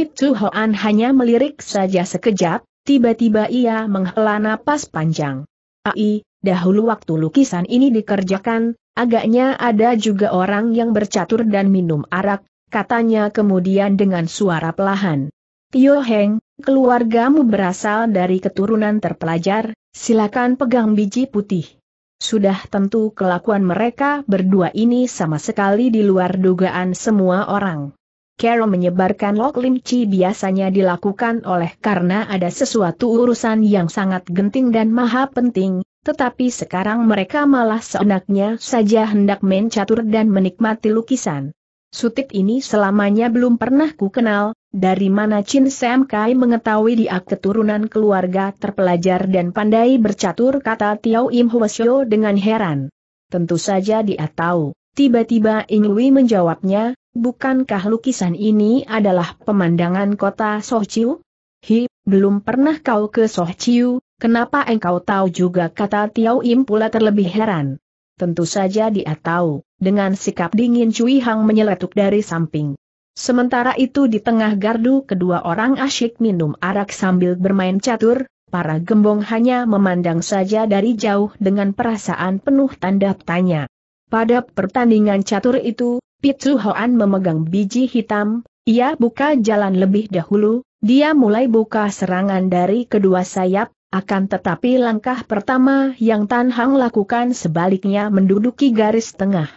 Chu Hoan hanya melirik saja sekejap, tiba-tiba ia menghela napas panjang. Ai, Dahulu waktu lukisan ini dikerjakan, agaknya ada juga orang yang bercatur dan minum arak, katanya kemudian dengan suara pelahan. Tio Heng, keluargamu berasal dari keturunan terpelajar, silakan pegang biji putih. Sudah tentu kelakuan mereka berdua ini sama sekali di luar dugaan semua orang. Carol menyebarkan lok limci biasanya dilakukan oleh karena ada sesuatu urusan yang sangat genting dan maha penting, tetapi sekarang mereka malah seenaknya saja hendak main catur dan menikmati lukisan. Sutit ini selamanya belum pernah ku kenal, dari mana Chin Sam Kai mengetahui dia keturunan keluarga terpelajar dan pandai bercatur kata Tiao Im Hwasyo dengan heran. Tentu saja dia tahu, tiba-tiba Ing Lui menjawabnya, bukankah lukisan ini adalah pemandangan kota Sochiu? Hi, belum pernah kau ke Sochiu, Kenapa engkau tahu juga kata Tiau Im pula terlebih heran. Tentu saja dia tahu, dengan sikap dingin Cui Hang menyeletuk dari samping. Sementara itu di tengah gardu kedua orang asyik minum arak sambil bermain catur, para gembong hanya memandang saja dari jauh dengan perasaan penuh tanda tanya. Pada pertandingan catur itu, Pitsu Hoan memegang biji hitam, ia buka jalan lebih dahulu, dia mulai buka serangan dari kedua sayap, akan tetapi langkah pertama yang Tan Hang lakukan sebaliknya menduduki garis tengah.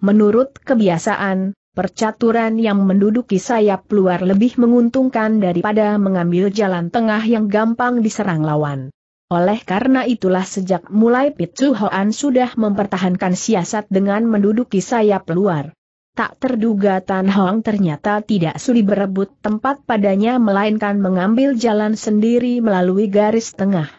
Menurut kebiasaan, percaturan yang menduduki sayap luar lebih menguntungkan daripada mengambil jalan tengah yang gampang diserang lawan. Oleh karena itulah sejak mulai Pitsu Hoan sudah mempertahankan siasat dengan menduduki sayap luar. Tak terduga Tan Hong ternyata tidak suli berebut tempat padanya melainkan mengambil jalan sendiri melalui garis tengah.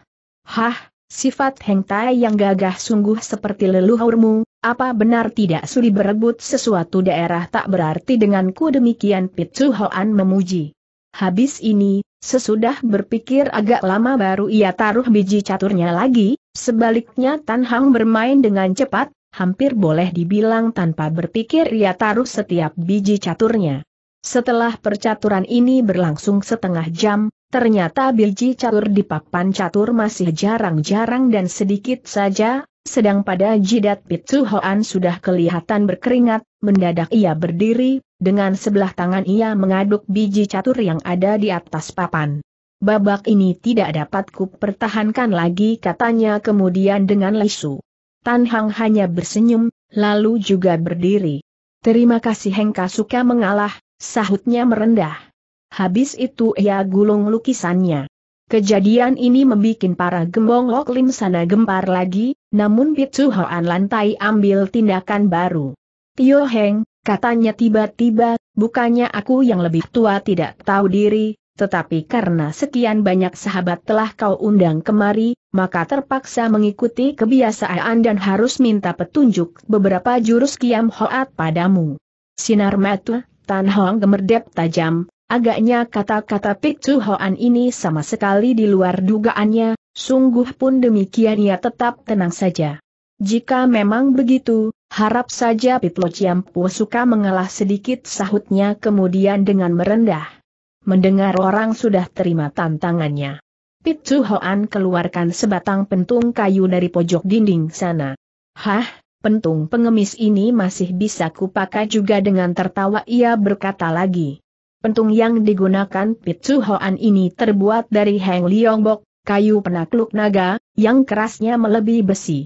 Hah, sifat Heng Tai yang gagah sungguh seperti leluhurmu, apa benar tidak suli berebut sesuatu daerah tak berarti denganku demikian Pitsu Hoan memuji. Habis ini, sesudah berpikir agak lama baru ia taruh biji caturnya lagi, sebaliknya Tan Hong bermain dengan cepat, hampir boleh dibilang tanpa berpikir ia taruh setiap biji caturnya. Setelah percaturan ini berlangsung setengah jam, ternyata biji catur di papan catur masih jarang-jarang dan sedikit saja, sedang pada jidat Pitsu Hoan sudah kelihatan berkeringat, mendadak ia berdiri, dengan sebelah tangan ia mengaduk biji catur yang ada di atas papan. Babak ini tidak dapat kupertahankan lagi katanya kemudian dengan lesu. Tan Hang hanya bersenyum, lalu juga berdiri. Terima kasih Hengka suka mengalah, sahutnya merendah. Habis itu ia gulung lukisannya. Kejadian ini membuat para gembong Lok sana gempar lagi, namun Pitsu Hoan lantai ambil tindakan baru. Tio Heng, katanya tiba-tiba, bukannya aku yang lebih tua tidak tahu diri, tetapi karena sekian banyak sahabat telah kau undang kemari, maka terpaksa mengikuti kebiasaan dan harus minta petunjuk beberapa jurus kiam hoat padamu. Sinar mata, Tan Hong gemerdep tajam, agaknya kata-kata Pik Hoan ini sama sekali di luar dugaannya, sungguh pun demikian ia tetap tenang saja. Jika memang begitu, harap saja Pitlo Ciampu suka mengalah sedikit sahutnya kemudian dengan merendah mendengar orang sudah terima tantangannya. Pitu Hoan keluarkan sebatang pentung kayu dari pojok dinding sana. Hah, pentung pengemis ini masih bisa kupakai juga dengan tertawa ia berkata lagi. Pentung yang digunakan Pitu Hoan ini terbuat dari Heng bok, kayu penakluk naga, yang kerasnya melebihi besi.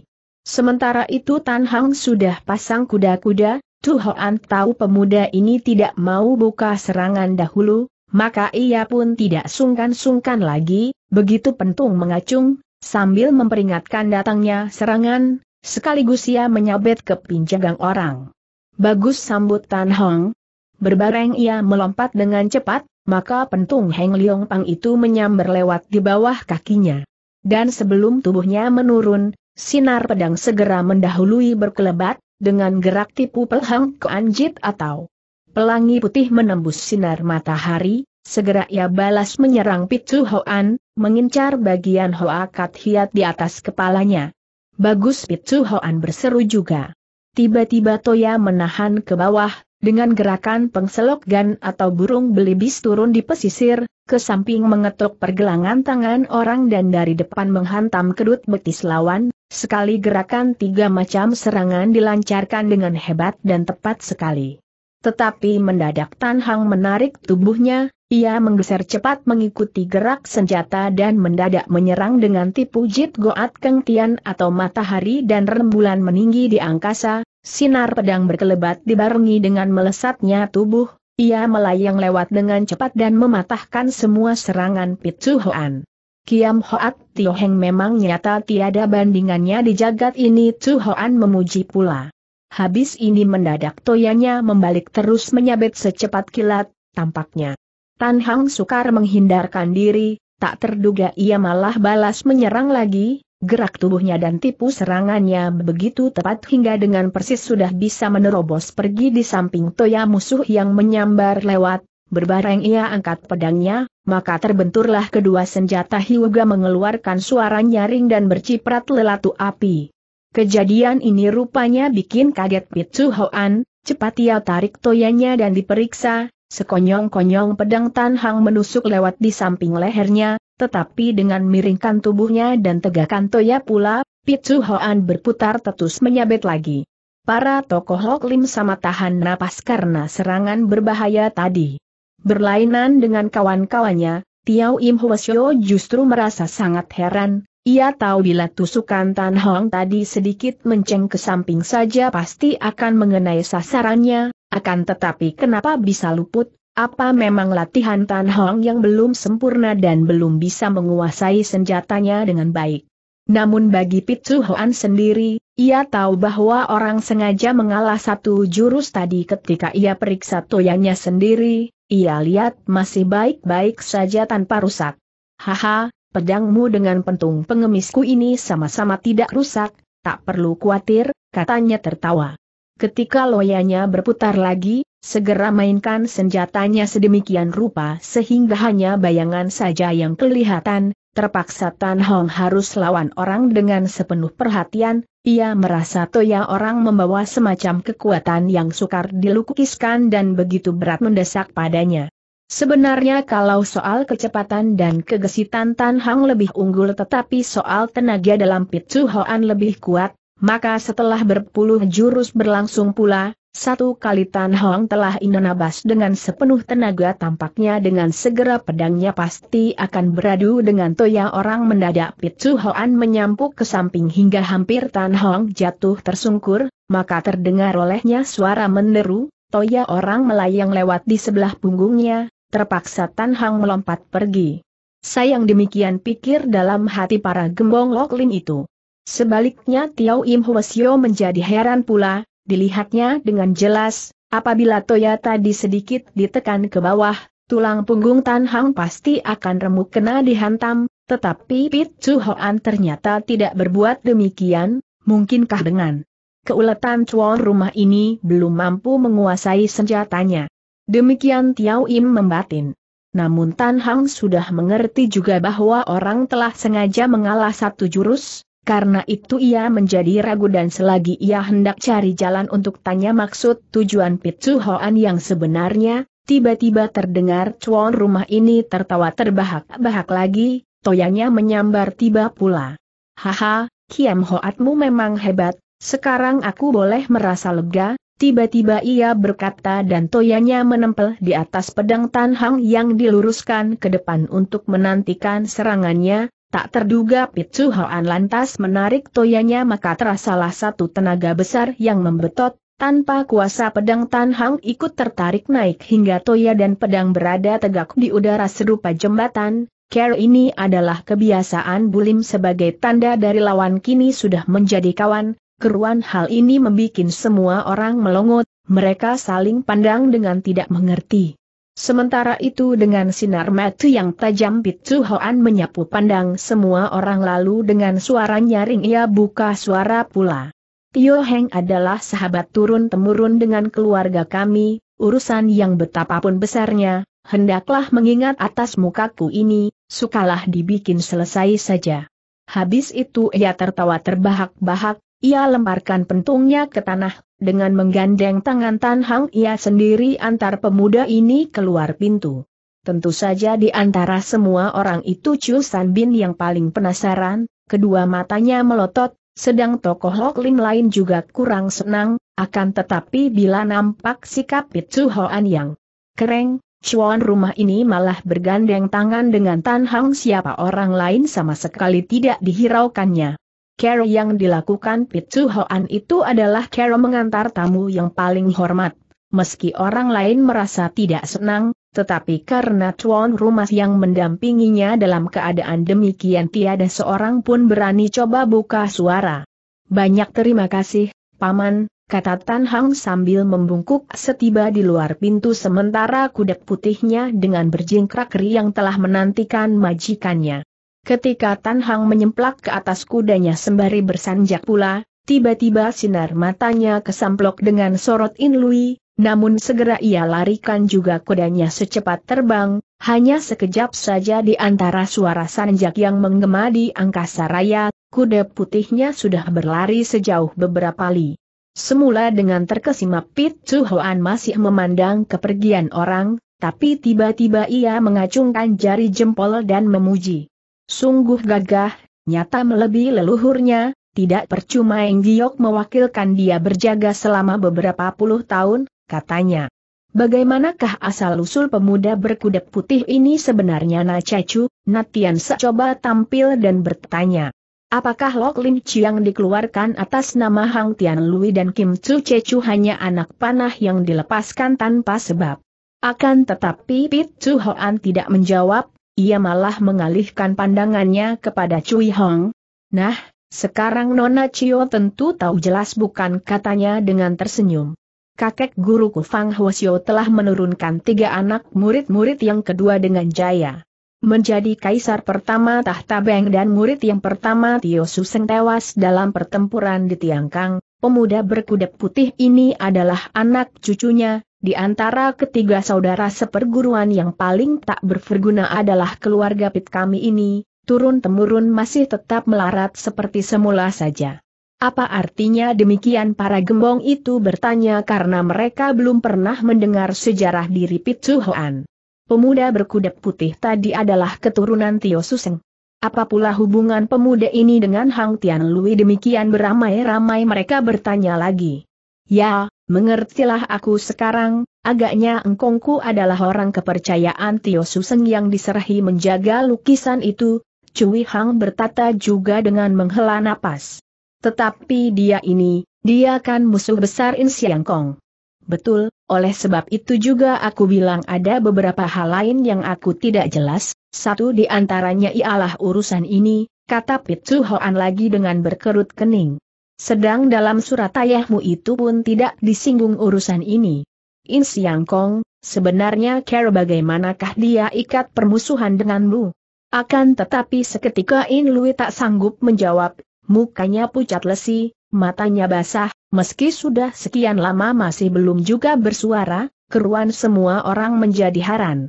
Sementara itu Tan Hang sudah pasang kuda-kuda, Hoan tahu pemuda ini tidak mau buka serangan dahulu, maka ia pun tidak sungkan-sungkan lagi, begitu pentung mengacung, sambil memperingatkan datangnya serangan, sekaligus ia menyabet ke pinjagang orang. Bagus sambut Tan Hong. Berbareng ia melompat dengan cepat, maka pentung Heng Leong Pang itu menyambar lewat di bawah kakinya. Dan sebelum tubuhnya menurun, sinar pedang segera mendahului berkelebat, dengan gerak tipu pelhang anjit atau Pelangi putih menembus sinar matahari, segera ia balas menyerang Pitu Hoan, mengincar bagian hoakat Hiat di atas kepalanya. Bagus Pitu Hoan berseru juga. Tiba-tiba Toya menahan ke bawah, dengan gerakan pengselok gan atau burung belibis turun di pesisir, ke samping mengetuk pergelangan tangan orang dan dari depan menghantam kedut betis lawan, sekali gerakan tiga macam serangan dilancarkan dengan hebat dan tepat sekali. Tetapi mendadak Tan Hang menarik tubuhnya, ia menggeser cepat mengikuti gerak senjata dan mendadak menyerang dengan tipu jit goat Keng Tian atau matahari dan rembulan meninggi di angkasa, sinar pedang berkelebat dibarengi dengan melesatnya tubuh, ia melayang lewat dengan cepat dan mematahkan semua serangan Pitsu Hoan. Kiam Hoat Heng memang nyata tiada bandingannya di jagat ini Tu Hoan memuji pula. Habis ini mendadak toyanya membalik terus menyabet secepat kilat, tampaknya. Tan Hang sukar menghindarkan diri, tak terduga ia malah balas menyerang lagi, gerak tubuhnya dan tipu serangannya begitu tepat hingga dengan persis sudah bisa menerobos pergi di samping toya musuh yang menyambar lewat, Berbareng ia angkat pedangnya, maka terbenturlah kedua senjata Hyuga mengeluarkan suara nyaring dan berciprat lelatu api. Kejadian ini rupanya bikin kaget Pitsu Hoan, cepat ia tarik toyanya dan diperiksa, sekonyong-konyong pedang Tan Hang menusuk lewat di samping lehernya, tetapi dengan miringkan tubuhnya dan tegakkan toya pula, Pitsu Hoan berputar tetus menyabet lagi. Para tokoh Lok Lim sama tahan napas karena serangan berbahaya tadi. Berlainan dengan kawan-kawannya, Tiao Im Hwasyo justru merasa sangat heran, ia tahu bila tusukan Tan Hong tadi sedikit menceng ke samping saja pasti akan mengenai sasarannya, akan tetapi kenapa bisa luput, apa memang latihan Tan Hong yang belum sempurna dan belum bisa menguasai senjatanya dengan baik. Namun bagi Pitsu Hoan sendiri, ia tahu bahwa orang sengaja mengalah satu jurus tadi ketika ia periksa toyanya sendiri, ia lihat masih baik-baik saja tanpa rusak. Haha, pedangmu dengan pentung pengemisku ini sama-sama tidak rusak, tak perlu khawatir, katanya tertawa. Ketika loyanya berputar lagi, segera mainkan senjatanya sedemikian rupa sehingga hanya bayangan saja yang kelihatan, terpaksa Tan Hong harus lawan orang dengan sepenuh perhatian, ia merasa Toya orang membawa semacam kekuatan yang sukar dilukiskan dan begitu berat mendesak padanya. Sebenarnya kalau soal kecepatan dan kegesitan Tan Hang lebih unggul tetapi soal tenaga dalam Pitsu Hoan lebih kuat, maka setelah berpuluh jurus berlangsung pula, satu kali Tan Hong telah inanabas dengan sepenuh tenaga tampaknya dengan segera pedangnya pasti akan beradu dengan toya orang mendadak Pitsu Hoan menyampuk ke samping hingga hampir Tan Hong jatuh tersungkur, maka terdengar olehnya suara menderu, toya orang melayang lewat di sebelah punggungnya, terpaksa Tan Hang melompat pergi. Sayang demikian pikir dalam hati para gembong Loklin itu. Sebaliknya Tiao Im Hwasyo menjadi heran pula, dilihatnya dengan jelas, apabila Toya tadi sedikit ditekan ke bawah, tulang punggung Tan Hang pasti akan remuk kena dihantam, tetapi Pit Chu Hoan ternyata tidak berbuat demikian, mungkinkah dengan keuletan cuan rumah ini belum mampu menguasai senjatanya. Demikian Tiao Im membatin. Namun Tan Hang sudah mengerti juga bahwa orang telah sengaja mengalah satu jurus, karena itu ia menjadi ragu dan selagi ia hendak cari jalan untuk tanya maksud tujuan Pitsu Hoan yang sebenarnya, tiba-tiba terdengar cuan rumah ini tertawa terbahak-bahak lagi, toyanya menyambar tiba pula. Haha, Kiam Hoatmu memang hebat, sekarang aku boleh merasa lega, Tiba-tiba ia berkata dan toyanya menempel di atas pedang Tan Hang yang diluruskan ke depan untuk menantikan serangannya, tak terduga Pitsu Hoan lantas menarik toyanya maka terasalah satu tenaga besar yang membetot, tanpa kuasa pedang Tan Hang ikut tertarik naik hingga toya dan pedang berada tegak di udara serupa jembatan, Care ini adalah kebiasaan Bulim sebagai tanda dari lawan kini sudah menjadi kawan, Keruan hal ini membuat semua orang melongot, mereka saling pandang dengan tidak mengerti. Sementara itu dengan sinar mata yang tajam Pitsu Hoan menyapu pandang semua orang lalu dengan suara nyaring ia buka suara pula. Tio Heng adalah sahabat turun-temurun dengan keluarga kami, urusan yang betapapun besarnya, hendaklah mengingat atas mukaku ini, sukalah dibikin selesai saja. Habis itu ia tertawa terbahak-bahak, ia lemparkan pentungnya ke tanah, dengan menggandeng tangan Tan Hang ia sendiri antar pemuda ini keluar pintu. Tentu saja di antara semua orang itu Chu San Bin yang paling penasaran, kedua matanya melotot, sedang tokoh Lok Lim lain juga kurang senang, akan tetapi bila nampak sikap Chu Hoan yang kereng, Cuan rumah ini malah bergandeng tangan dengan Tan Hang siapa orang lain sama sekali tidak dihiraukannya. Cara yang dilakukan Pitu Hoan itu adalah cara mengantar tamu yang paling hormat. Meski orang lain merasa tidak senang, tetapi karena tuan rumah yang mendampinginya dalam keadaan demikian tiada seorang pun berani coba buka suara. Banyak terima kasih, Paman, kata Tan Hang sambil membungkuk setiba di luar pintu sementara kuda putihnya dengan berjingkrak riang telah menantikan majikannya. Ketika Tan Hang menyemplak ke atas kudanya sembari bersanjak pula, tiba-tiba sinar matanya kesamplok dengan sorot In Lui, namun segera ia larikan juga kudanya secepat terbang, hanya sekejap saja di antara suara sanjak yang menggema di angkasa raya, kuda putihnya sudah berlari sejauh beberapa li. Semula dengan terkesima Pit Chu Hoan masih memandang kepergian orang, tapi tiba-tiba ia mengacungkan jari jempol dan memuji. Sungguh gagah, nyata melebihi leluhurnya, tidak percuma Eng Giok mewakilkan dia berjaga selama beberapa puluh tahun, katanya. Bagaimanakah asal-usul pemuda berkuda putih ini sebenarnya Na Cacu? Natian coba tampil dan bertanya. Apakah Lok Lim Chiang dikeluarkan atas nama Hang Tian Lui dan Kim Tzu Cecu hanya anak panah yang dilepaskan tanpa sebab? Akan tetapi Pit Tzu Hoan tidak menjawab, ia malah mengalihkan pandangannya kepada Cui Hong. Nah, sekarang Nona Cio tentu tahu jelas bukan katanya dengan tersenyum. Kakek guruku Fang Huosio telah menurunkan tiga anak murid-murid yang kedua dengan jaya. Menjadi kaisar pertama tahta Beng dan murid yang pertama Tio Suseng tewas dalam pertempuran di Tiangkang, pemuda berkuda putih ini adalah anak cucunya, di antara ketiga saudara seperguruan yang paling tak berverguna adalah keluarga Pit kami ini, turun-temurun masih tetap melarat seperti semula saja. Apa artinya demikian para gembong itu bertanya karena mereka belum pernah mendengar sejarah diri Pit Suhoan. Pemuda berkuda putih tadi adalah keturunan Tio Suseng. Apa pula hubungan pemuda ini dengan Hang Tian Lui demikian beramai-ramai mereka bertanya lagi. Ya, Mengertilah aku sekarang, agaknya engkongku adalah orang kepercayaan Tio Suseng yang diserahi menjaga lukisan itu, Cui Hang bertata juga dengan menghela napas. Tetapi dia ini, dia kan musuh besar In Siang Kong. Betul, oleh sebab itu juga aku bilang ada beberapa hal lain yang aku tidak jelas, satu di antaranya ialah urusan ini, kata Pitsu Hoan lagi dengan berkerut kening. Sedang dalam surat ayahmu itu pun tidak disinggung urusan ini. In Siang Kong, sebenarnya kira bagaimanakah dia ikat permusuhan denganmu? Akan tetapi seketika In Lui tak sanggup menjawab, mukanya pucat lesi, matanya basah, meski sudah sekian lama masih belum juga bersuara, keruan semua orang menjadi haran.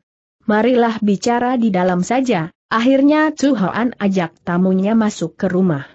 Marilah bicara di dalam saja, akhirnya Tuhan ajak tamunya masuk ke rumah.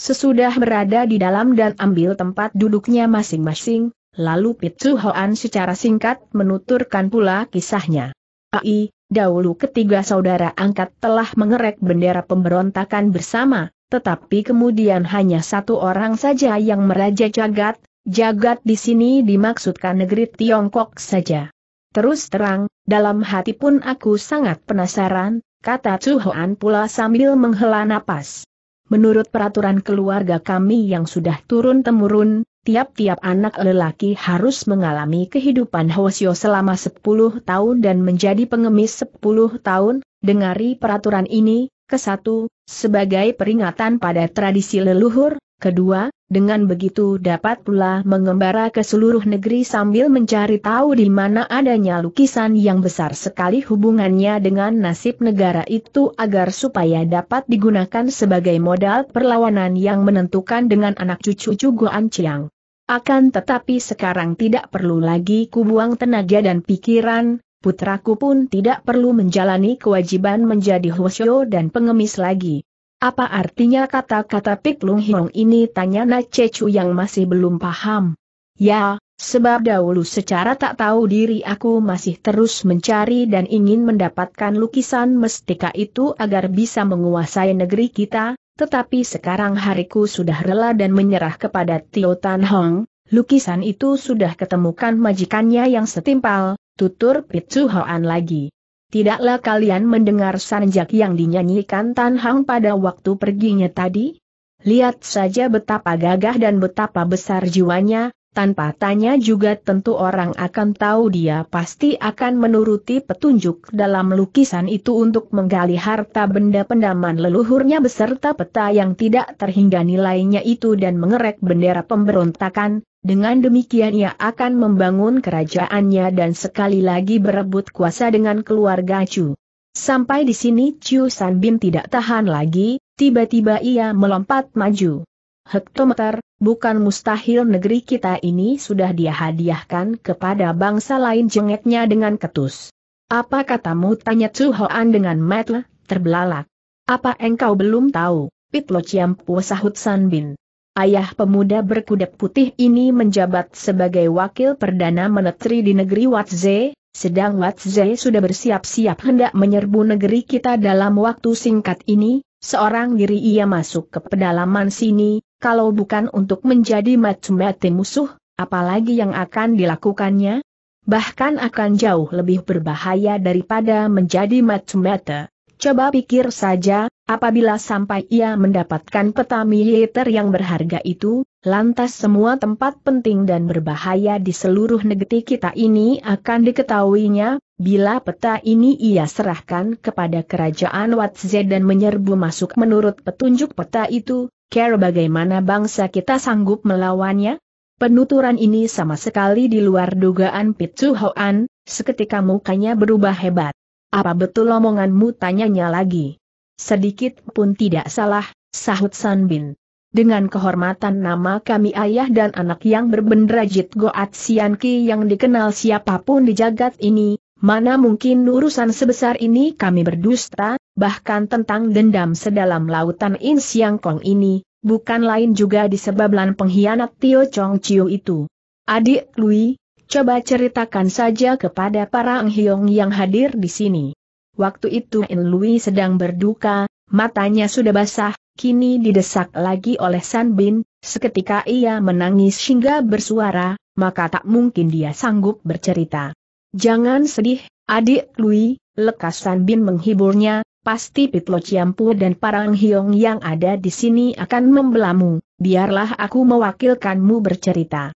Sesudah berada di dalam dan ambil tempat duduknya masing-masing, lalu Pitsu Hoan secara singkat menuturkan pula kisahnya. Ai, dahulu ketiga saudara angkat telah mengerek bendera pemberontakan bersama, tetapi kemudian hanya satu orang saja yang meraja jagat, jagat di sini dimaksudkan negeri Tiongkok saja. Terus terang, dalam hati pun aku sangat penasaran, kata Chu Hoan pula sambil menghela napas. Menurut peraturan keluarga kami yang sudah turun-temurun, tiap-tiap anak lelaki harus mengalami kehidupan Hosio selama 10 tahun dan menjadi pengemis 10 tahun, dengari peraturan ini, Kesatu, sebagai peringatan pada tradisi leluhur, kedua, dengan begitu dapat pula mengembara ke seluruh negeri sambil mencari tahu di mana adanya lukisan yang besar sekali hubungannya dengan nasib negara itu agar supaya dapat digunakan sebagai modal perlawanan yang menentukan dengan anak cucu Guan Chiang. Akan tetapi sekarang tidak perlu lagi kubuang tenaga dan pikiran, putraku pun tidak perlu menjalani kewajiban menjadi hosyo dan pengemis lagi. Apa artinya kata-kata Pik Lung Hiong ini tanya Na Cecu yang masih belum paham. Ya, sebab dahulu secara tak tahu diri aku masih terus mencari dan ingin mendapatkan lukisan mestika itu agar bisa menguasai negeri kita, tetapi sekarang hariku sudah rela dan menyerah kepada Tio Tan Hong, lukisan itu sudah ketemukan majikannya yang setimpal, tutur Hoan lagi. Tidaklah kalian mendengar sanjak yang dinyanyikan Tan Hang pada waktu perginya tadi? Lihat saja betapa gagah dan betapa besar jiwanya, tanpa tanya juga tentu orang akan tahu dia pasti akan menuruti petunjuk dalam lukisan itu untuk menggali harta benda pendaman leluhurnya beserta peta yang tidak terhingga nilainya itu dan mengerek bendera pemberontakan, dengan demikian ia akan membangun kerajaannya dan sekali lagi berebut kuasa dengan keluarga Chu. Sampai di sini Chu San Bin tidak tahan lagi, tiba-tiba ia melompat maju. Hektometer, bukan mustahil negeri kita ini sudah dia hadiahkan kepada bangsa lain jengeknya dengan ketus. Apa katamu tanya Chu Hoan dengan metel, terbelalak. Apa engkau belum tahu, Pitlo Ciampu sahut Sanbin. Ayah pemuda berkuda putih ini menjabat sebagai wakil perdana menteri di negeri Watze, sedang Watze sudah bersiap-siap hendak menyerbu negeri kita dalam waktu singkat ini, seorang diri ia masuk ke pedalaman sini, kalau bukan untuk menjadi mati musuh, apalagi yang akan dilakukannya? Bahkan akan jauh lebih berbahaya daripada menjadi mati-mati. Coba pikir saja, Apabila sampai ia mendapatkan peta militer yang berharga itu, lantas semua tempat penting dan berbahaya di seluruh negeri kita ini akan diketahuinya, bila peta ini ia serahkan kepada kerajaan Watze dan menyerbu masuk menurut petunjuk peta itu, care bagaimana bangsa kita sanggup melawannya? Penuturan ini sama sekali di luar dugaan Pitsu Hoan, seketika mukanya berubah hebat. Apa betul omonganmu tanyanya lagi? Sedikit pun tidak salah, sahut Sanbin. Dengan kehormatan nama kami ayah dan anak yang berbendera Jit Goat Sianki yang dikenal siapapun di jagat ini, mana mungkin urusan sebesar ini kami berdusta, bahkan tentang dendam sedalam lautan In Siang Kong ini, bukan lain juga disebabkan pengkhianat Tio Chong Chiu itu. Adik Lui, coba ceritakan saja kepada para Ang Hiong yang hadir di sini. Waktu itu In Lui sedang berduka, matanya sudah basah, kini didesak lagi oleh San Bin, seketika ia menangis hingga bersuara, maka tak mungkin dia sanggup bercerita. Jangan sedih, adik Lui, lekas San Bin menghiburnya, pasti Pitlo Ciampu dan Parang Hiong yang ada di sini akan membelamu, biarlah aku mewakilkanmu bercerita.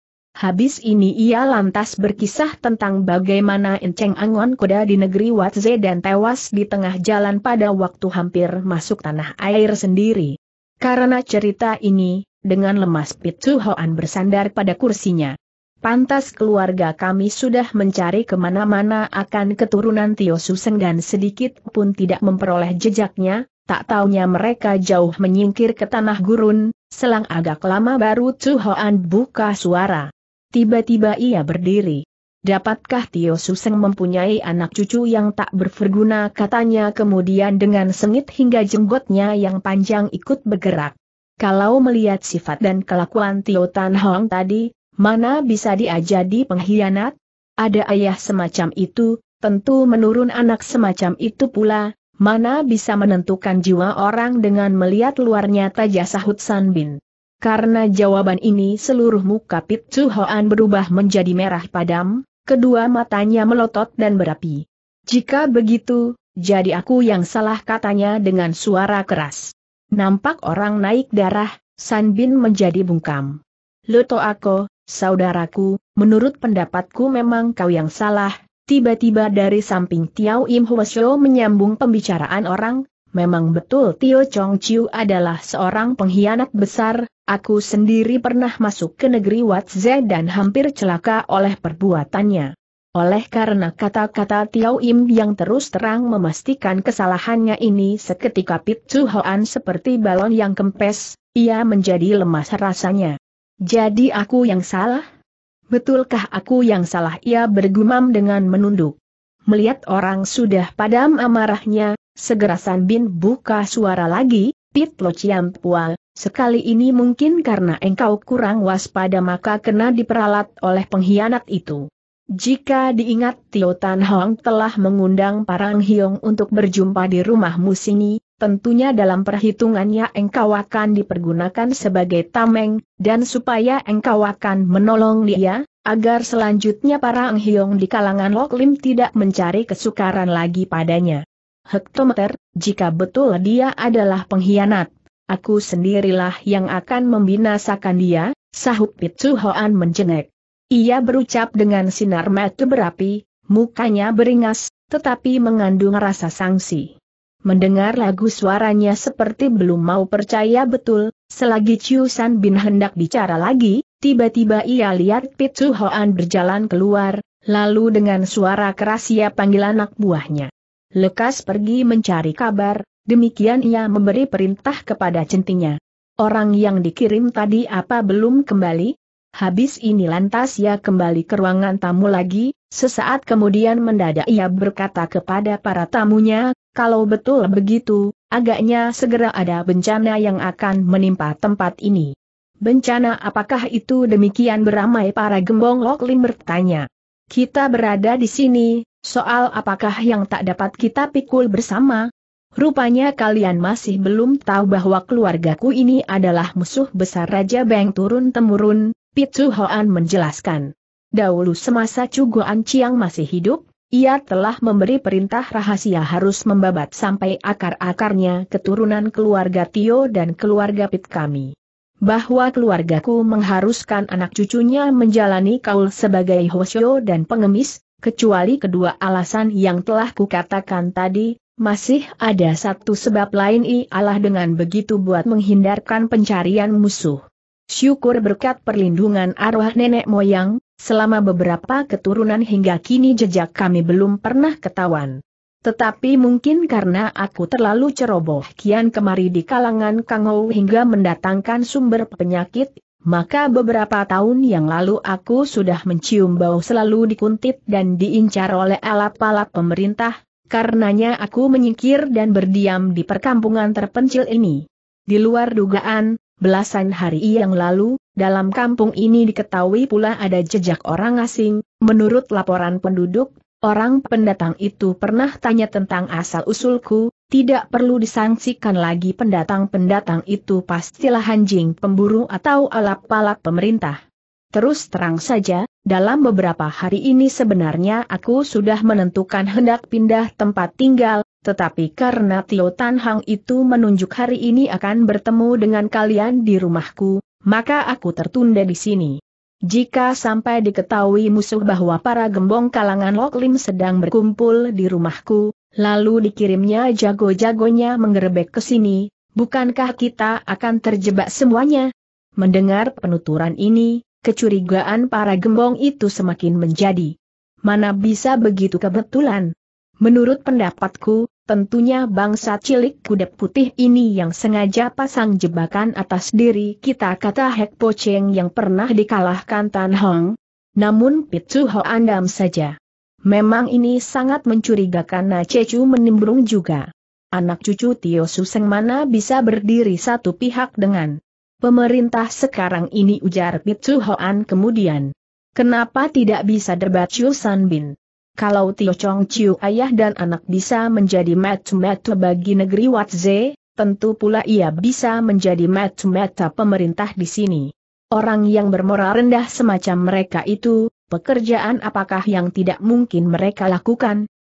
Habis ini ia lantas berkisah tentang bagaimana Enceng Angon kuda di negeri Watze dan tewas di tengah jalan pada waktu hampir masuk tanah air sendiri. Karena cerita ini, dengan lemas Pitu Hoan bersandar pada kursinya. Pantas keluarga kami sudah mencari kemana-mana akan keturunan Tio Suseng dan sedikit pun tidak memperoleh jejaknya, tak taunya mereka jauh menyingkir ke tanah gurun, selang agak lama baru Tuhoan buka suara. Tiba-tiba ia berdiri. Dapatkah Tio Suseng mempunyai anak cucu yang tak berverguna katanya kemudian dengan sengit hingga jenggotnya yang panjang ikut bergerak. Kalau melihat sifat dan kelakuan Tio Tan Hong tadi, mana bisa dia jadi pengkhianat? Ada ayah semacam itu, tentu menurun anak semacam itu pula, mana bisa menentukan jiwa orang dengan melihat luarnya tajah sahut San Bin. Karena jawaban ini seluruh muka Pit Chu Hoan berubah menjadi merah padam, kedua matanya melotot dan berapi. Jika begitu, jadi aku yang salah katanya dengan suara keras. Nampak orang naik darah, San Bin menjadi bungkam. Loto aku, saudaraku, menurut pendapatku memang kau yang salah, tiba-tiba dari samping Tiao Im Hwasyo menyambung pembicaraan orang, Memang betul Tio Chong Chiu adalah seorang pengkhianat besar, aku sendiri pernah masuk ke negeri Watze dan hampir celaka oleh perbuatannya. Oleh karena kata-kata Tiao Im yang terus terang memastikan kesalahannya ini seketika Pit Chu Hoan seperti balon yang kempes, ia menjadi lemas rasanya. Jadi aku yang salah? Betulkah aku yang salah? Ia bergumam dengan menunduk. Melihat orang sudah padam amarahnya, Segera San Bin buka suara lagi, Pit Lo Chiam Pua, sekali ini mungkin karena engkau kurang waspada maka kena diperalat oleh pengkhianat itu. Jika diingat Tio Tan Hong telah mengundang Parang Hiong untuk berjumpa di rumahmu sini, tentunya dalam perhitungannya engkau akan dipergunakan sebagai tameng, dan supaya engkau akan menolong dia, agar selanjutnya Parang Hiong di kalangan Lok Lim tidak mencari kesukaran lagi padanya hektometer, jika betul dia adalah pengkhianat. Aku sendirilah yang akan membinasakan dia, sahut Pitsu Hoan menjengek. Ia berucap dengan sinar mata berapi, mukanya beringas, tetapi mengandung rasa sangsi. Mendengar lagu suaranya seperti belum mau percaya betul, selagi Ciusan Bin hendak bicara lagi, tiba-tiba ia lihat Pitsu Hoan berjalan keluar, lalu dengan suara keras ia panggil anak buahnya lekas pergi mencari kabar, demikian ia memberi perintah kepada centinya. Orang yang dikirim tadi apa belum kembali? Habis ini lantas ia kembali ke ruangan tamu lagi, sesaat kemudian mendadak ia berkata kepada para tamunya, kalau betul begitu, agaknya segera ada bencana yang akan menimpa tempat ini. Bencana apakah itu demikian beramai para gembong Loklim bertanya. Kita berada di sini, Soal apakah yang tak dapat kita pikul bersama? Rupanya kalian masih belum tahu bahwa keluargaku ini adalah musuh besar Raja Beng turun-temurun, Pitu Hoan menjelaskan. Dahulu semasa Cuguan Chiang masih hidup, ia telah memberi perintah rahasia harus membabat sampai akar-akarnya keturunan keluarga Tio dan keluarga Pit kami. Bahwa keluargaku mengharuskan anak cucunya menjalani kaul sebagai hosyo dan pengemis, kecuali kedua alasan yang telah kukatakan tadi, masih ada satu sebab lain ialah dengan begitu buat menghindarkan pencarian musuh. Syukur berkat perlindungan arwah nenek moyang, selama beberapa keturunan hingga kini jejak kami belum pernah ketahuan. Tetapi mungkin karena aku terlalu ceroboh kian kemari di kalangan Kang hingga mendatangkan sumber penyakit, maka beberapa tahun yang lalu aku sudah mencium bau selalu dikuntit dan diincar oleh alat alap pemerintah, karenanya aku menyingkir dan berdiam di perkampungan terpencil ini. Di luar dugaan, belasan hari yang lalu, dalam kampung ini diketahui pula ada jejak orang asing, menurut laporan penduduk, orang pendatang itu pernah tanya tentang asal-usulku, tidak perlu disangsikan lagi pendatang-pendatang itu pastilah anjing pemburu atau alap-alap pemerintah. Terus terang saja, dalam beberapa hari ini sebenarnya aku sudah menentukan hendak pindah tempat tinggal, tetapi karena Tio Tan Hang itu menunjuk hari ini akan bertemu dengan kalian di rumahku, maka aku tertunda di sini. Jika sampai diketahui musuh bahwa para gembong kalangan Loklim sedang berkumpul di rumahku, Lalu dikirimnya jago-jagonya menggerebek ke sini, bukankah kita akan terjebak semuanya? Mendengar penuturan ini, kecurigaan para gembong itu semakin menjadi. Mana bisa begitu kebetulan? Menurut pendapatku, tentunya bangsa cilik kuda putih ini yang sengaja pasang jebakan atas diri kita kata Hek Pocheng yang pernah dikalahkan Tan Hong. Namun Pitsu Ho andam saja. Memang ini sangat mencurigakan Na Cecu menimbrung juga. Anak cucu Tio Suseng mana bisa berdiri satu pihak dengan pemerintah sekarang ini ujar Pitsu Hoan kemudian. Kenapa tidak bisa debat Chiu San Bin? Kalau Tio Chong Chiu ayah dan anak bisa menjadi metu-metu bagi negeri Watze, tentu pula ia bisa menjadi metu-metu pemerintah di sini. Orang yang bermoral rendah semacam mereka itu, pekerjaan apakah yang tidak mungkin mereka lakukan,